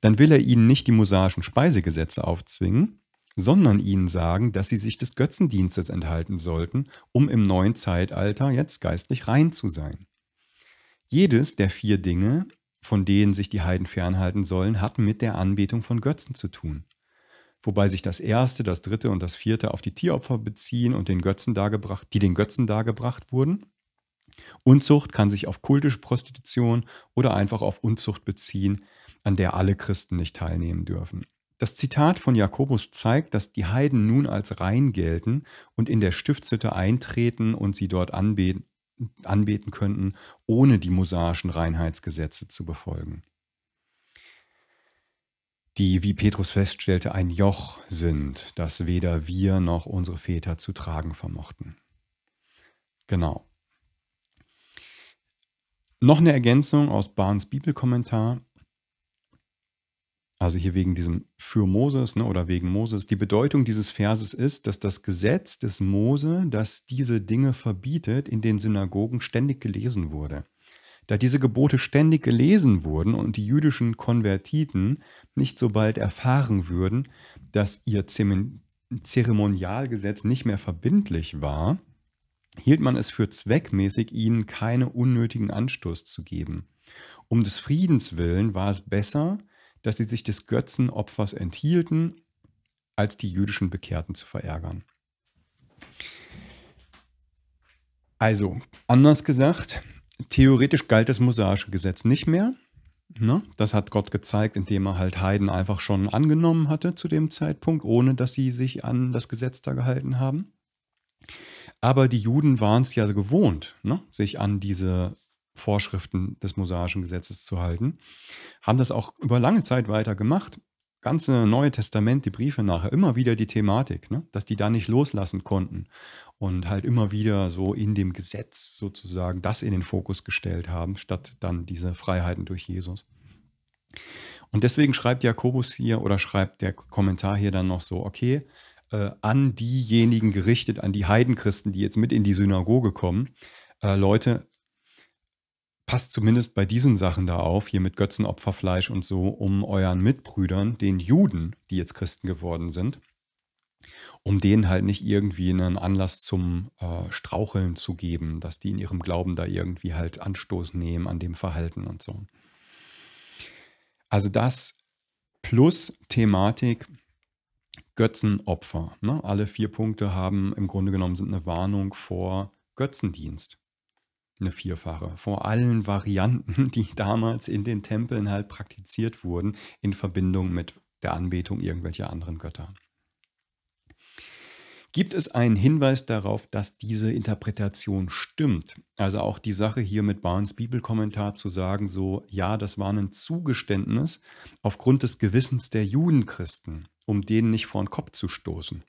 dann will er ihnen nicht die mosaischen Speisegesetze aufzwingen, sondern ihnen sagen, dass sie sich des Götzendienstes enthalten sollten, um im neuen Zeitalter jetzt geistlich rein zu sein. Jedes der vier Dinge, von denen sich die Heiden fernhalten sollen, hat mit der Anbetung von Götzen zu tun wobei sich das erste, das dritte und das vierte auf die Tieropfer beziehen und den Götzen dargebracht, die den Götzen dargebracht wurden. Unzucht kann sich auf kultische Prostitution oder einfach auf Unzucht beziehen, an der alle Christen nicht teilnehmen dürfen. Das Zitat von Jakobus zeigt, dass die Heiden nun als rein gelten und in der Stiftshütte eintreten und sie dort anbeten, anbeten könnten, ohne die mosaischen Reinheitsgesetze zu befolgen die, wie Petrus feststellte, ein Joch sind, das weder wir noch unsere Väter zu tragen vermochten. Genau. Noch eine Ergänzung aus Barnes Bibelkommentar. Also hier wegen diesem für Moses ne, oder wegen Moses. Die Bedeutung dieses Verses ist, dass das Gesetz des Mose, das diese Dinge verbietet, in den Synagogen ständig gelesen wurde. Da diese Gebote ständig gelesen wurden und die jüdischen Konvertiten nicht so bald erfahren würden, dass ihr Zeremonialgesetz nicht mehr verbindlich war, hielt man es für zweckmäßig, ihnen keine unnötigen Anstoß zu geben. Um des Friedens willen war es besser, dass sie sich des Götzenopfers enthielten, als die jüdischen Bekehrten zu verärgern. Also, anders gesagt, Theoretisch galt das mosaische Gesetz nicht mehr. Ne? Das hat Gott gezeigt, indem er halt Heiden einfach schon angenommen hatte zu dem Zeitpunkt, ohne dass sie sich an das Gesetz da gehalten haben. Aber die Juden waren es ja gewohnt, ne? sich an diese Vorschriften des mosaischen Gesetzes zu halten, haben das auch über lange Zeit weiter gemacht ganze Neue Testament, die Briefe nachher, immer wieder die Thematik, ne? dass die da nicht loslassen konnten und halt immer wieder so in dem Gesetz sozusagen das in den Fokus gestellt haben, statt dann diese Freiheiten durch Jesus. Und deswegen schreibt Jakobus hier oder schreibt der Kommentar hier dann noch so, okay, äh, an diejenigen gerichtet, an die Heidenchristen, die jetzt mit in die Synagoge kommen, äh, Leute, passt zumindest bei diesen Sachen da auf, hier mit Götzenopferfleisch und so, um euren Mitbrüdern, den Juden, die jetzt Christen geworden sind, um denen halt nicht irgendwie einen Anlass zum äh, Straucheln zu geben, dass die in ihrem Glauben da irgendwie halt Anstoß nehmen an dem Verhalten und so. Also das plus Thematik Götzenopfer. Ne? Alle vier Punkte haben im Grunde genommen sind eine Warnung vor Götzendienst eine vierfache. Vor allen Varianten, die damals in den Tempeln halt praktiziert wurden, in Verbindung mit der Anbetung irgendwelcher anderen Götter. Gibt es einen Hinweis darauf, dass diese Interpretation stimmt? Also auch die Sache hier mit Barnes Bibelkommentar zu sagen, so, ja, das war ein Zugeständnis aufgrund des Gewissens der Judenchristen, um denen nicht vor den Kopf zu stoßen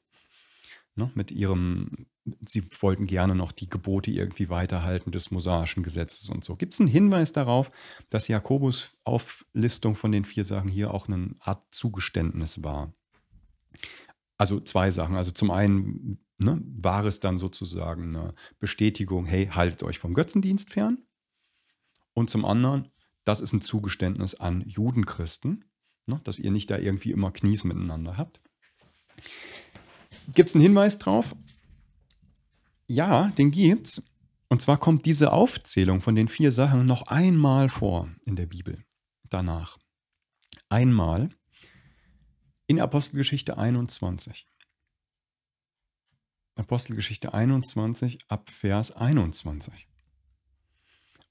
ne, mit ihrem, sie wollten gerne noch die Gebote irgendwie weiterhalten des mosaischen Gesetzes und so. Gibt es einen Hinweis darauf, dass Jakobus Auflistung von den vier Sachen hier auch eine Art Zugeständnis war? Also zwei Sachen. Also zum einen ne, war es dann sozusagen eine Bestätigung, hey, haltet euch vom Götzendienst fern. Und zum anderen, das ist ein Zugeständnis an Judenchristen, ne, dass ihr nicht da irgendwie immer Knies miteinander habt. Gibt es einen Hinweis drauf? Ja, den gibt's. Und zwar kommt diese Aufzählung von den vier Sachen noch einmal vor in der Bibel. Danach. Einmal in Apostelgeschichte 21. Apostelgeschichte 21 ab Vers 21.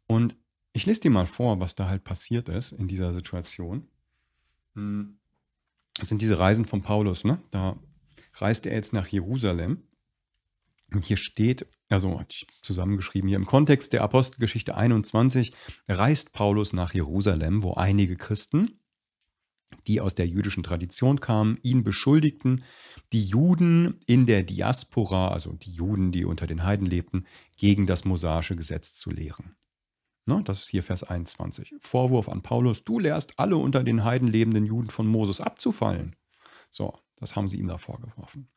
Und ich lese dir mal vor, was da halt passiert ist in dieser Situation. Hm. Das sind diese Reisen von Paulus, ne? Da reist er jetzt nach Jerusalem. Und hier steht, also zusammengeschrieben hier im Kontext der Apostelgeschichte 21, reist Paulus nach Jerusalem, wo einige Christen, die aus der jüdischen Tradition kamen, ihn beschuldigten, die Juden in der Diaspora, also die Juden, die unter den Heiden lebten, gegen das mosaische Gesetz zu lehren. Ne, das ist hier Vers 21. Vorwurf an Paulus, du lehrst alle unter den Heiden lebenden Juden von Moses abzufallen. So, das haben sie ihm da vorgeworfen.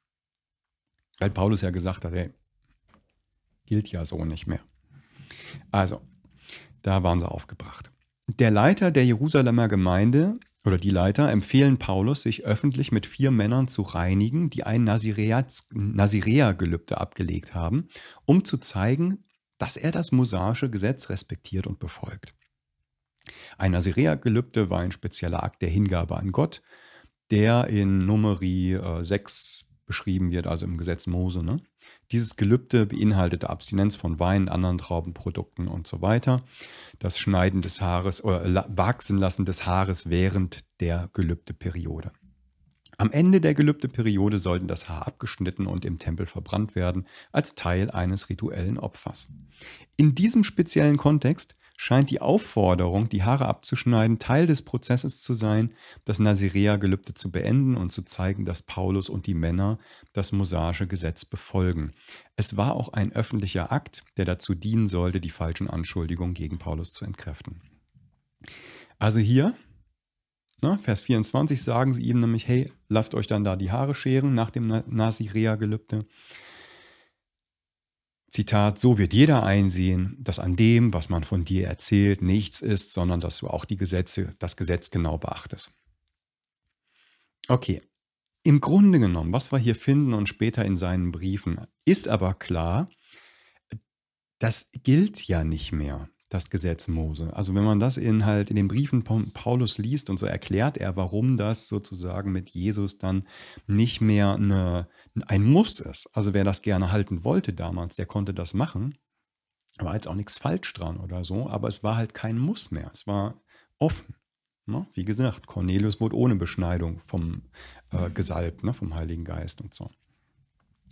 Weil Paulus ja gesagt hat, hey, gilt ja so nicht mehr. Also, da waren sie aufgebracht. Der Leiter der Jerusalemer Gemeinde oder die Leiter empfehlen Paulus, sich öffentlich mit vier Männern zu reinigen, die ein Nazirea-Gelübde abgelegt haben, um zu zeigen, dass er das mosaische Gesetz respektiert und befolgt. Ein Nazirea-Gelübde war ein spezieller Akt der Hingabe an Gott der in Numeri äh, 6 beschrieben wird, also im Gesetz Mose. Ne? Dieses Gelübde beinhaltete Abstinenz von Wein, anderen Traubenprodukten und so weiter. Das Schneiden des Haares oder Wachsenlassen des Haares während der Gelübdeperiode. Am Ende der Gelübdeperiode sollten das Haar abgeschnitten und im Tempel verbrannt werden, als Teil eines rituellen Opfers. In diesem speziellen Kontext scheint die Aufforderung, die Haare abzuschneiden, Teil des Prozesses zu sein, das Nazirea-Gelübde zu beenden und zu zeigen, dass Paulus und die Männer das mosaische Gesetz befolgen. Es war auch ein öffentlicher Akt, der dazu dienen sollte, die falschen Anschuldigungen gegen Paulus zu entkräften. Also hier, ne, Vers 24, sagen sie ihm nämlich, hey, lasst euch dann da die Haare scheren nach dem Nazirea-Gelübde. Zitat, so wird jeder einsehen, dass an dem, was man von dir erzählt, nichts ist, sondern dass du auch die Gesetze, das Gesetz genau beachtest. Okay, im Grunde genommen, was wir hier finden und später in seinen Briefen, ist aber klar, das gilt ja nicht mehr das Gesetz Mose. Also wenn man das in halt in den Briefen Paulus liest und so erklärt er, warum das sozusagen mit Jesus dann nicht mehr eine, ein Muss ist. Also wer das gerne halten wollte damals, der konnte das machen. War jetzt auch nichts falsch dran oder so, aber es war halt kein Muss mehr. Es war offen. Ne? Wie gesagt, Cornelius wurde ohne Beschneidung vom äh, mhm. gesalbt, ne? vom Heiligen Geist und so.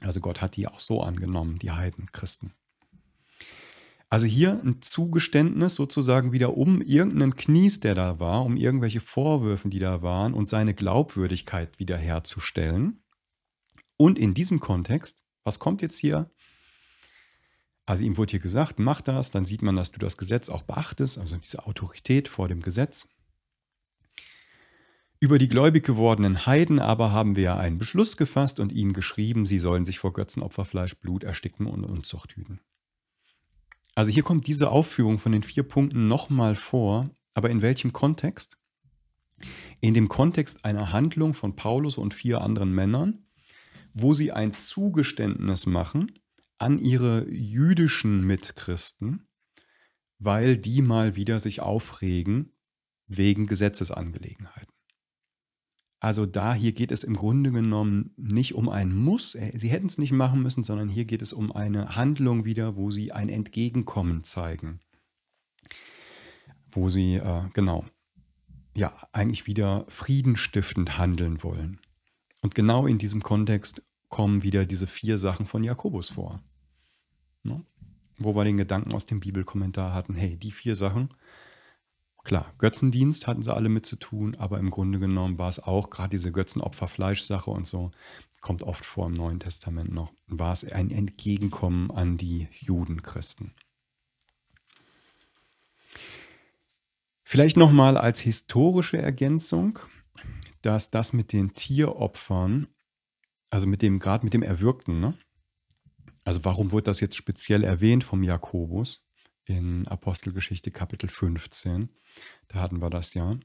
Also Gott hat die auch so angenommen, die Heiden, Christen. Also hier ein Zugeständnis sozusagen wieder um irgendeinen Knies, der da war, um irgendwelche Vorwürfe, die da waren und seine Glaubwürdigkeit wiederherzustellen. Und in diesem Kontext, was kommt jetzt hier? Also ihm wurde hier gesagt, mach das, dann sieht man, dass du das Gesetz auch beachtest, also diese Autorität vor dem Gesetz. Über die gläubig gewordenen Heiden aber haben wir einen Beschluss gefasst und ihnen geschrieben, sie sollen sich vor Götzenopferfleisch, Blut ersticken und Unzucht hüten. Also hier kommt diese Aufführung von den vier Punkten nochmal vor, aber in welchem Kontext? In dem Kontext einer Handlung von Paulus und vier anderen Männern, wo sie ein Zugeständnis machen an ihre jüdischen Mitchristen, weil die mal wieder sich aufregen wegen Gesetzesangelegenheiten. Also da, hier geht es im Grunde genommen nicht um ein Muss, äh, sie hätten es nicht machen müssen, sondern hier geht es um eine Handlung wieder, wo sie ein Entgegenkommen zeigen. Wo sie, äh, genau, ja, eigentlich wieder friedenstiftend handeln wollen. Und genau in diesem Kontext kommen wieder diese vier Sachen von Jakobus vor. Ne? Wo wir den Gedanken aus dem Bibelkommentar hatten, hey, die vier Sachen, Klar, Götzendienst hatten sie alle mit zu tun, aber im Grunde genommen war es auch, gerade diese Götzenopferfleischsache und so, kommt oft vor im Neuen Testament noch, war es ein Entgegenkommen an die Judenchristen. Vielleicht nochmal als historische Ergänzung, dass das mit den Tieropfern, also mit dem, gerade mit dem Erwürgten, ne? also warum wird das jetzt speziell erwähnt vom Jakobus? in Apostelgeschichte Kapitel 15. Da hatten wir das ja.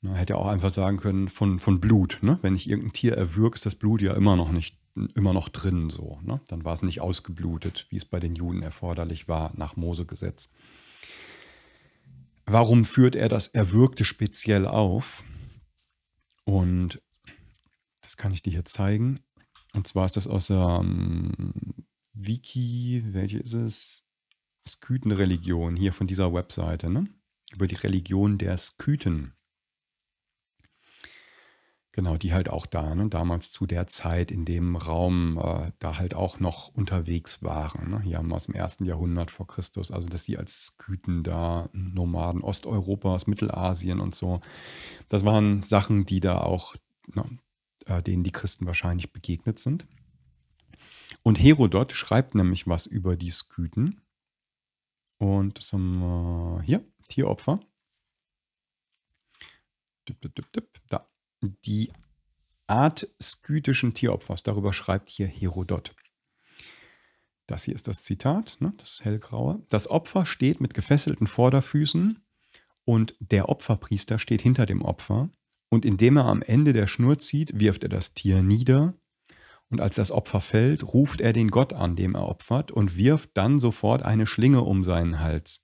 Na, hätte auch einfach sagen können, von, von Blut. Ne? Wenn ich irgendein Tier erwürge, ist das Blut ja immer noch nicht, immer noch drin so. Ne? Dann war es nicht ausgeblutet, wie es bei den Juden erforderlich war, nach Mose-Gesetz. Warum führt er das Erwürgte speziell auf? Und das kann ich dir hier zeigen. Und zwar ist das aus der um, ähm, Wiki, welche ist es? Skythenreligion, hier von dieser Webseite, ne? über die Religion der Skythen. Genau, die halt auch da, ne? damals zu der Zeit in dem Raum, äh, da halt auch noch unterwegs waren. Ne? Hier haben wir es im ersten Jahrhundert vor Christus, also dass die als Skythen da, Nomaden Osteuropas, Mittelasien und so, das waren Sachen, die da auch, ne, äh, denen die Christen wahrscheinlich begegnet sind. Und Herodot schreibt nämlich was über die Skythen und das haben wir hier, Tieropfer. da. Die Art skytischen Tieropfers, darüber schreibt hier Herodot. Das hier ist das Zitat, ne, das hellgraue. Das Opfer steht mit gefesselten Vorderfüßen und der Opferpriester steht hinter dem Opfer. Und indem er am Ende der Schnur zieht, wirft er das Tier nieder und als das Opfer fällt, ruft er den Gott an, dem er opfert, und wirft dann sofort eine Schlinge um seinen Hals.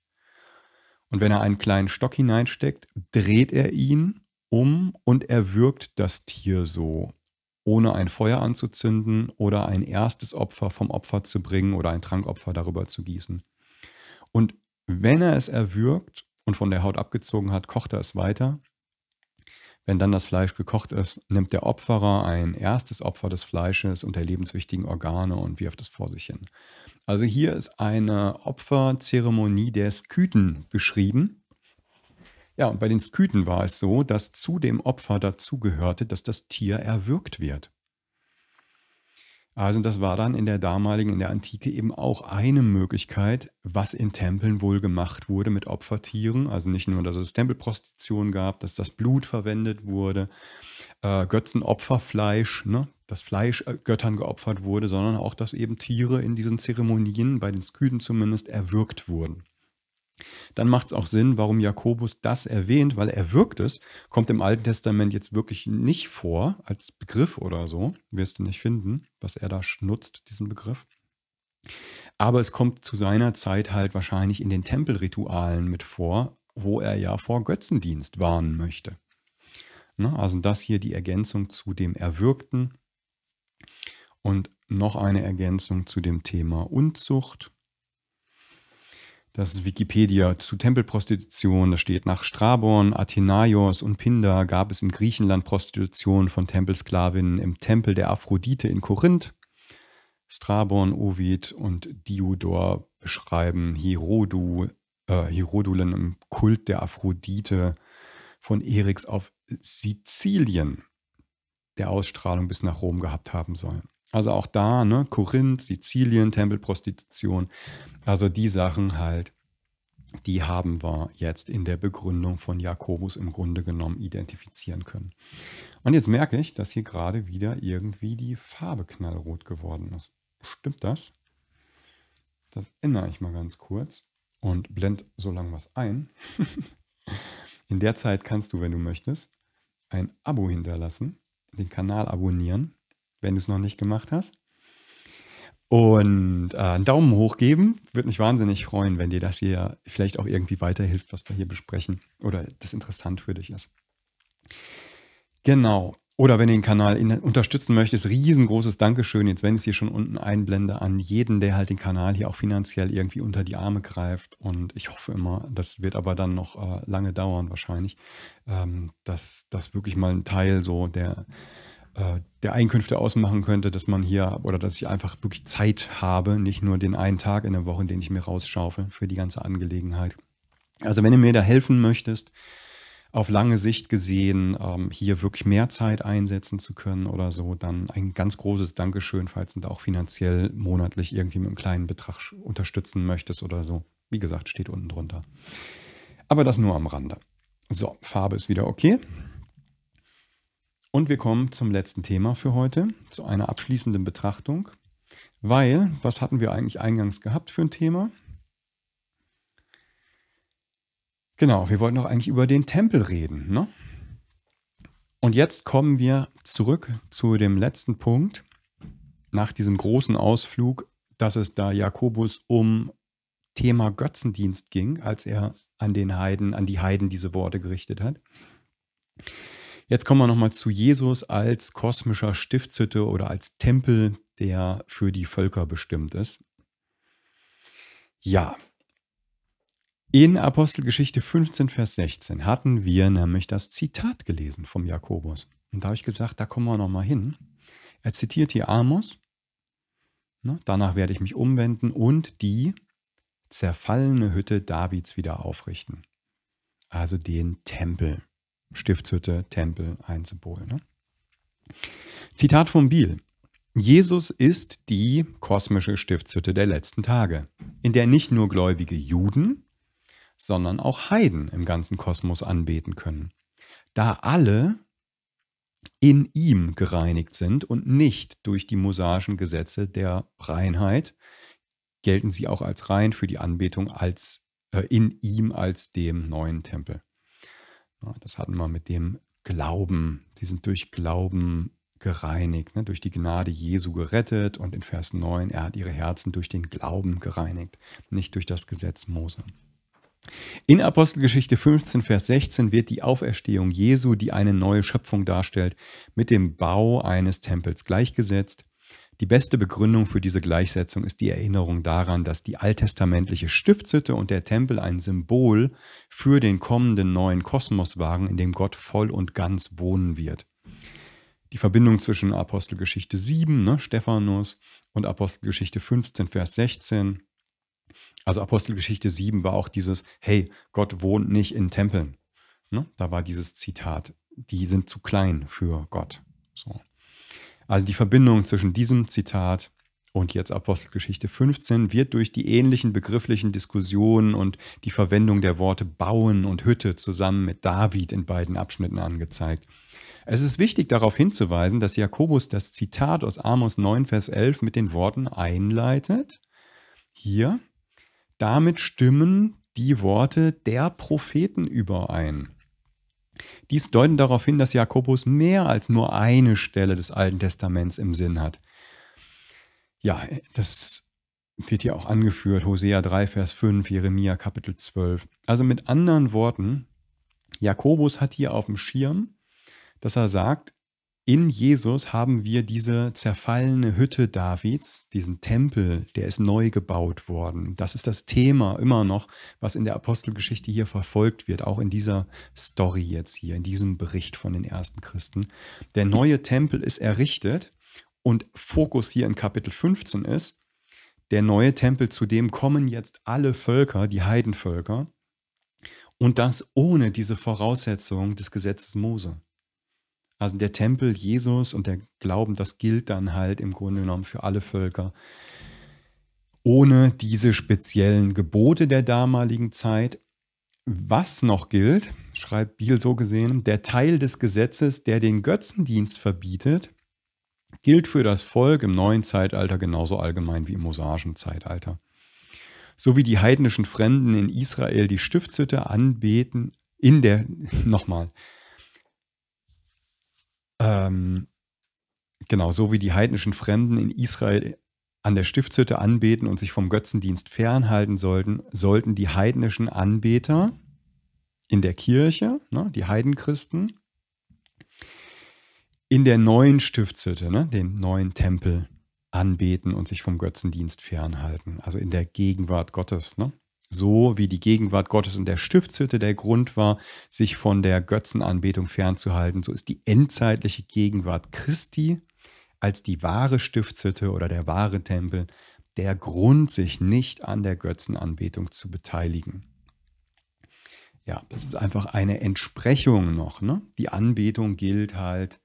Und wenn er einen kleinen Stock hineinsteckt, dreht er ihn um und erwürgt das Tier so, ohne ein Feuer anzuzünden oder ein erstes Opfer vom Opfer zu bringen oder ein Trankopfer darüber zu gießen. Und wenn er es erwürgt und von der Haut abgezogen hat, kocht er es weiter wenn dann das Fleisch gekocht ist, nimmt der Opferer ein erstes Opfer des Fleisches und der lebenswichtigen Organe und wirft es vor sich hin. Also hier ist eine Opferzeremonie der Skythen beschrieben. Ja, und bei den Skythen war es so, dass zu dem Opfer dazugehörte, dass das Tier erwürgt wird. Also das war dann in der damaligen, in der Antike eben auch eine Möglichkeit, was in Tempeln wohl gemacht wurde mit Opfertieren. Also nicht nur, dass es Tempelprostitution gab, dass das Blut verwendet wurde, äh, Götzenopferfleisch, ne? das Fleisch äh, Göttern geopfert wurde, sondern auch, dass eben Tiere in diesen Zeremonien, bei den Sküden zumindest, erwürgt wurden dann macht es auch Sinn, warum Jakobus das erwähnt, weil er wirkt es, kommt im Alten Testament jetzt wirklich nicht vor als Begriff oder so, wirst du nicht finden, was er da nutzt, diesen Begriff. Aber es kommt zu seiner Zeit halt wahrscheinlich in den Tempelritualen mit vor, wo er ja vor Götzendienst warnen möchte. Ne, also das hier die Ergänzung zu dem Erwürgten und noch eine Ergänzung zu dem Thema Unzucht. Das ist Wikipedia zu Tempelprostitution. Da steht, nach Strabon, Athenaios und Pindar gab es in Griechenland Prostitution von Tempelsklavinnen im Tempel der Aphrodite in Korinth. Strabon, Ovid und Diodor beschreiben Herodu, äh, Herodulen im Kult der Aphrodite von Eriks auf Sizilien der Ausstrahlung bis nach Rom gehabt haben sollen. Also auch da, ne, Korinth, Sizilien, Tempelprostitution, also die Sachen halt, die haben wir jetzt in der Begründung von Jakobus im Grunde genommen identifizieren können. Und jetzt merke ich, dass hier gerade wieder irgendwie die Farbe knallrot geworden ist. Stimmt das? Das ändere ich mal ganz kurz und blend so lange was ein. in der Zeit kannst du, wenn du möchtest, ein Abo hinterlassen, den Kanal abonnieren wenn du es noch nicht gemacht hast. Und äh, einen Daumen hoch geben. Würde mich wahnsinnig freuen, wenn dir das hier vielleicht auch irgendwie weiterhilft, was wir hier besprechen oder das interessant für dich ist. Genau. Oder wenn du den Kanal unterstützen möchtest, riesengroßes Dankeschön, jetzt wenn ich es hier schon unten einblende, an jeden, der halt den Kanal hier auch finanziell irgendwie unter die Arme greift. Und ich hoffe immer, das wird aber dann noch äh, lange dauern wahrscheinlich, ähm, dass das wirklich mal ein Teil so der äh, der Einkünfte ausmachen könnte, dass man hier oder dass ich einfach wirklich Zeit habe, nicht nur den einen Tag in der Woche, den ich mir rausschaufe für die ganze Angelegenheit. Also wenn du mir da helfen möchtest, auf lange Sicht gesehen, ähm, hier wirklich mehr Zeit einsetzen zu können oder so, dann ein ganz großes Dankeschön, falls du da auch finanziell monatlich irgendwie mit einem kleinen Betrag unterstützen möchtest oder so. Wie gesagt, steht unten drunter. Aber das nur am Rande. So, Farbe ist wieder okay. Und wir kommen zum letzten Thema für heute, zu einer abschließenden Betrachtung. Weil, was hatten wir eigentlich eingangs gehabt für ein Thema? Genau, wir wollten doch eigentlich über den Tempel reden. Ne? Und jetzt kommen wir zurück zu dem letzten Punkt nach diesem großen Ausflug, dass es da Jakobus um Thema Götzendienst ging, als er an den Heiden, an die Heiden diese Worte gerichtet hat. Jetzt kommen wir nochmal zu Jesus als kosmischer Stiftshütte oder als Tempel, der für die Völker bestimmt ist. Ja, in Apostelgeschichte 15, Vers 16 hatten wir nämlich das Zitat gelesen vom Jakobus. Und da habe ich gesagt, da kommen wir nochmal hin. Er zitiert hier Amos, ne, danach werde ich mich umwenden und die zerfallene Hütte Davids wieder aufrichten. Also den Tempel. Stiftshütte, Tempel, Einzelpol. Ne? Zitat von Biel. Jesus ist die kosmische Stiftshütte der letzten Tage, in der nicht nur gläubige Juden, sondern auch Heiden im ganzen Kosmos anbeten können, da alle in ihm gereinigt sind und nicht durch die mosaischen Gesetze der Reinheit, gelten sie auch als rein für die Anbetung als äh, in ihm als dem neuen Tempel. Das hatten wir mit dem Glauben. Sie sind durch Glauben gereinigt, ne? durch die Gnade Jesu gerettet und in Vers 9, er hat ihre Herzen durch den Glauben gereinigt, nicht durch das Gesetz Mose. In Apostelgeschichte 15, Vers 16 wird die Auferstehung Jesu, die eine neue Schöpfung darstellt, mit dem Bau eines Tempels gleichgesetzt. Die beste Begründung für diese Gleichsetzung ist die Erinnerung daran, dass die alttestamentliche Stiftshütte und der Tempel ein Symbol für den kommenden neuen Kosmos waren, in dem Gott voll und ganz wohnen wird. Die Verbindung zwischen Apostelgeschichte 7, ne, Stephanus, und Apostelgeschichte 15, Vers 16. Also Apostelgeschichte 7 war auch dieses, hey, Gott wohnt nicht in Tempeln. Ne? Da war dieses Zitat, die sind zu klein für Gott. So. Also die Verbindung zwischen diesem Zitat und jetzt Apostelgeschichte 15 wird durch die ähnlichen begrifflichen Diskussionen und die Verwendung der Worte bauen und Hütte zusammen mit David in beiden Abschnitten angezeigt. Es ist wichtig darauf hinzuweisen, dass Jakobus das Zitat aus Amos 9, Vers 11 mit den Worten einleitet. Hier, damit stimmen die Worte der Propheten überein. Dies deutet darauf hin, dass Jakobus mehr als nur eine Stelle des Alten Testaments im Sinn hat. Ja, das wird hier auch angeführt, Hosea 3, Vers 5, Jeremia Kapitel 12. Also mit anderen Worten, Jakobus hat hier auf dem Schirm, dass er sagt, in Jesus haben wir diese zerfallene Hütte Davids, diesen Tempel, der ist neu gebaut worden. Das ist das Thema immer noch, was in der Apostelgeschichte hier verfolgt wird, auch in dieser Story jetzt hier, in diesem Bericht von den ersten Christen. Der neue Tempel ist errichtet und Fokus hier in Kapitel 15 ist, der neue Tempel, zu dem kommen jetzt alle Völker, die Heidenvölker, und das ohne diese Voraussetzung des Gesetzes Mose. Also der Tempel Jesus und der Glauben, das gilt dann halt im Grunde genommen für alle Völker. Ohne diese speziellen Gebote der damaligen Zeit. Was noch gilt, schreibt Biel so gesehen, der Teil des Gesetzes, der den Götzendienst verbietet, gilt für das Volk im neuen Zeitalter genauso allgemein wie im mosaischen Zeitalter. So wie die heidnischen Fremden in Israel die Stiftshütte anbeten, in der, nochmal, ähm, genau, so wie die heidnischen Fremden in Israel an der Stiftshütte anbeten und sich vom Götzendienst fernhalten sollten, sollten die heidnischen Anbeter in der Kirche, ne, die Heidenchristen, in der neuen Stiftshütte, ne, dem neuen Tempel, anbeten und sich vom Götzendienst fernhalten, also in der Gegenwart Gottes. Ne? so wie die Gegenwart Gottes und der Stiftshütte der Grund war, sich von der Götzenanbetung fernzuhalten, so ist die endzeitliche Gegenwart Christi als die wahre Stiftshütte oder der wahre Tempel der Grund, sich nicht an der Götzenanbetung zu beteiligen. Ja, das ist einfach eine Entsprechung noch. Ne? Die Anbetung gilt halt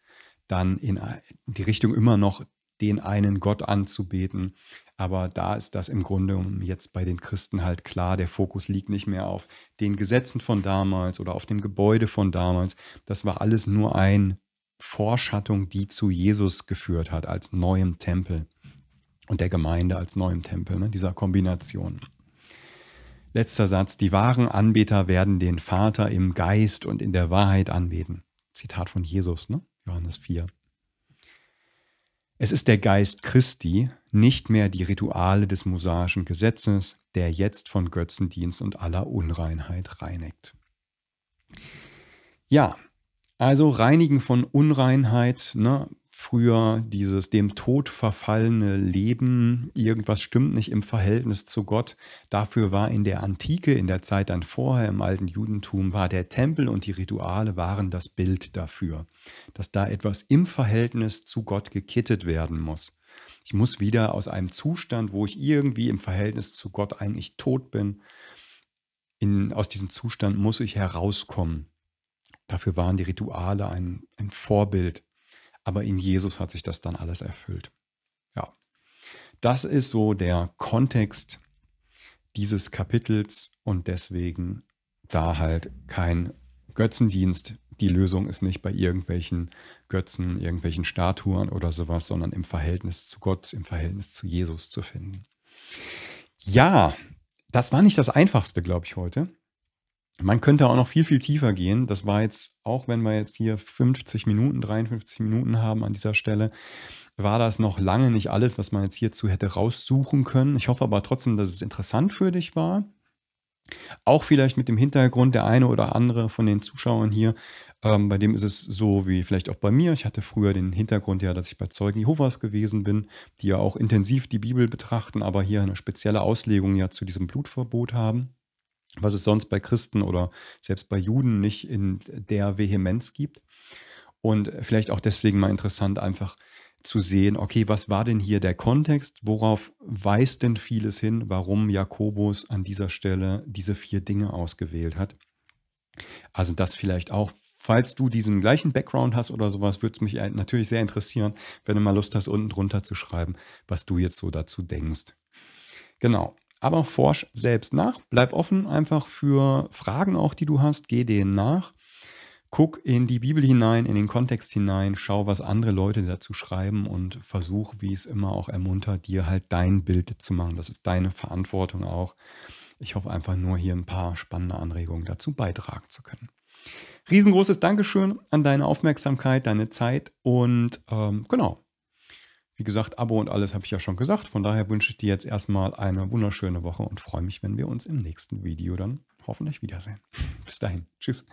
dann in die Richtung immer noch den einen Gott anzubeten. Aber da ist das im Grunde jetzt bei den Christen halt klar, der Fokus liegt nicht mehr auf den Gesetzen von damals oder auf dem Gebäude von damals. Das war alles nur eine Vorschattung, die zu Jesus geführt hat als neuem Tempel und der Gemeinde als neuem Tempel, ne, dieser Kombination. Letzter Satz, die wahren Anbeter werden den Vater im Geist und in der Wahrheit anbeten. Zitat von Jesus, ne? Johannes 4. Es ist der Geist Christi, nicht mehr die Rituale des mosaischen Gesetzes, der jetzt von Götzendienst und aller Unreinheit reinigt. Ja, also reinigen von Unreinheit, ne, früher dieses dem Tod verfallene Leben, irgendwas stimmt nicht im Verhältnis zu Gott. Dafür war in der Antike, in der Zeit dann vorher im alten Judentum, war der Tempel und die Rituale waren das Bild dafür, dass da etwas im Verhältnis zu Gott gekittet werden muss. Ich muss wieder aus einem Zustand, wo ich irgendwie im Verhältnis zu Gott eigentlich tot bin, in, aus diesem Zustand muss ich herauskommen. Dafür waren die Rituale ein, ein Vorbild aber in Jesus hat sich das dann alles erfüllt. Ja, das ist so der Kontext dieses Kapitels und deswegen da halt kein Götzendienst. Die Lösung ist nicht bei irgendwelchen Götzen, irgendwelchen Statuen oder sowas, sondern im Verhältnis zu Gott, im Verhältnis zu Jesus zu finden. Ja, das war nicht das Einfachste, glaube ich, heute. Man könnte auch noch viel, viel tiefer gehen. Das war jetzt, auch wenn wir jetzt hier 50 Minuten, 53 Minuten haben an dieser Stelle, war das noch lange nicht alles, was man jetzt hierzu hätte raussuchen können. Ich hoffe aber trotzdem, dass es interessant für dich war. Auch vielleicht mit dem Hintergrund der eine oder andere von den Zuschauern hier, ähm, bei dem ist es so wie vielleicht auch bei mir. Ich hatte früher den Hintergrund ja, dass ich bei Zeugen Jehovas gewesen bin, die ja auch intensiv die Bibel betrachten, aber hier eine spezielle Auslegung ja zu diesem Blutverbot haben was es sonst bei Christen oder selbst bei Juden nicht in der Vehemenz gibt. Und vielleicht auch deswegen mal interessant, einfach zu sehen, okay, was war denn hier der Kontext? Worauf weist denn vieles hin, warum Jakobus an dieser Stelle diese vier Dinge ausgewählt hat? Also das vielleicht auch. Falls du diesen gleichen Background hast oder sowas, würde es mich äh, natürlich sehr interessieren, wenn du mal Lust hast, unten drunter zu schreiben, was du jetzt so dazu denkst. Genau. Aber forsch selbst nach, bleib offen einfach für Fragen auch, die du hast, geh denen nach. Guck in die Bibel hinein, in den Kontext hinein, schau, was andere Leute dazu schreiben und versuch, wie es immer auch ermuntert, dir halt dein Bild zu machen. Das ist deine Verantwortung auch. Ich hoffe einfach nur, hier ein paar spannende Anregungen dazu beitragen zu können. Riesengroßes Dankeschön an deine Aufmerksamkeit, deine Zeit und ähm, genau, wie gesagt, Abo und alles habe ich ja schon gesagt. Von daher wünsche ich dir jetzt erstmal eine wunderschöne Woche und freue mich, wenn wir uns im nächsten Video dann hoffentlich wiedersehen. Bis dahin. Tschüss.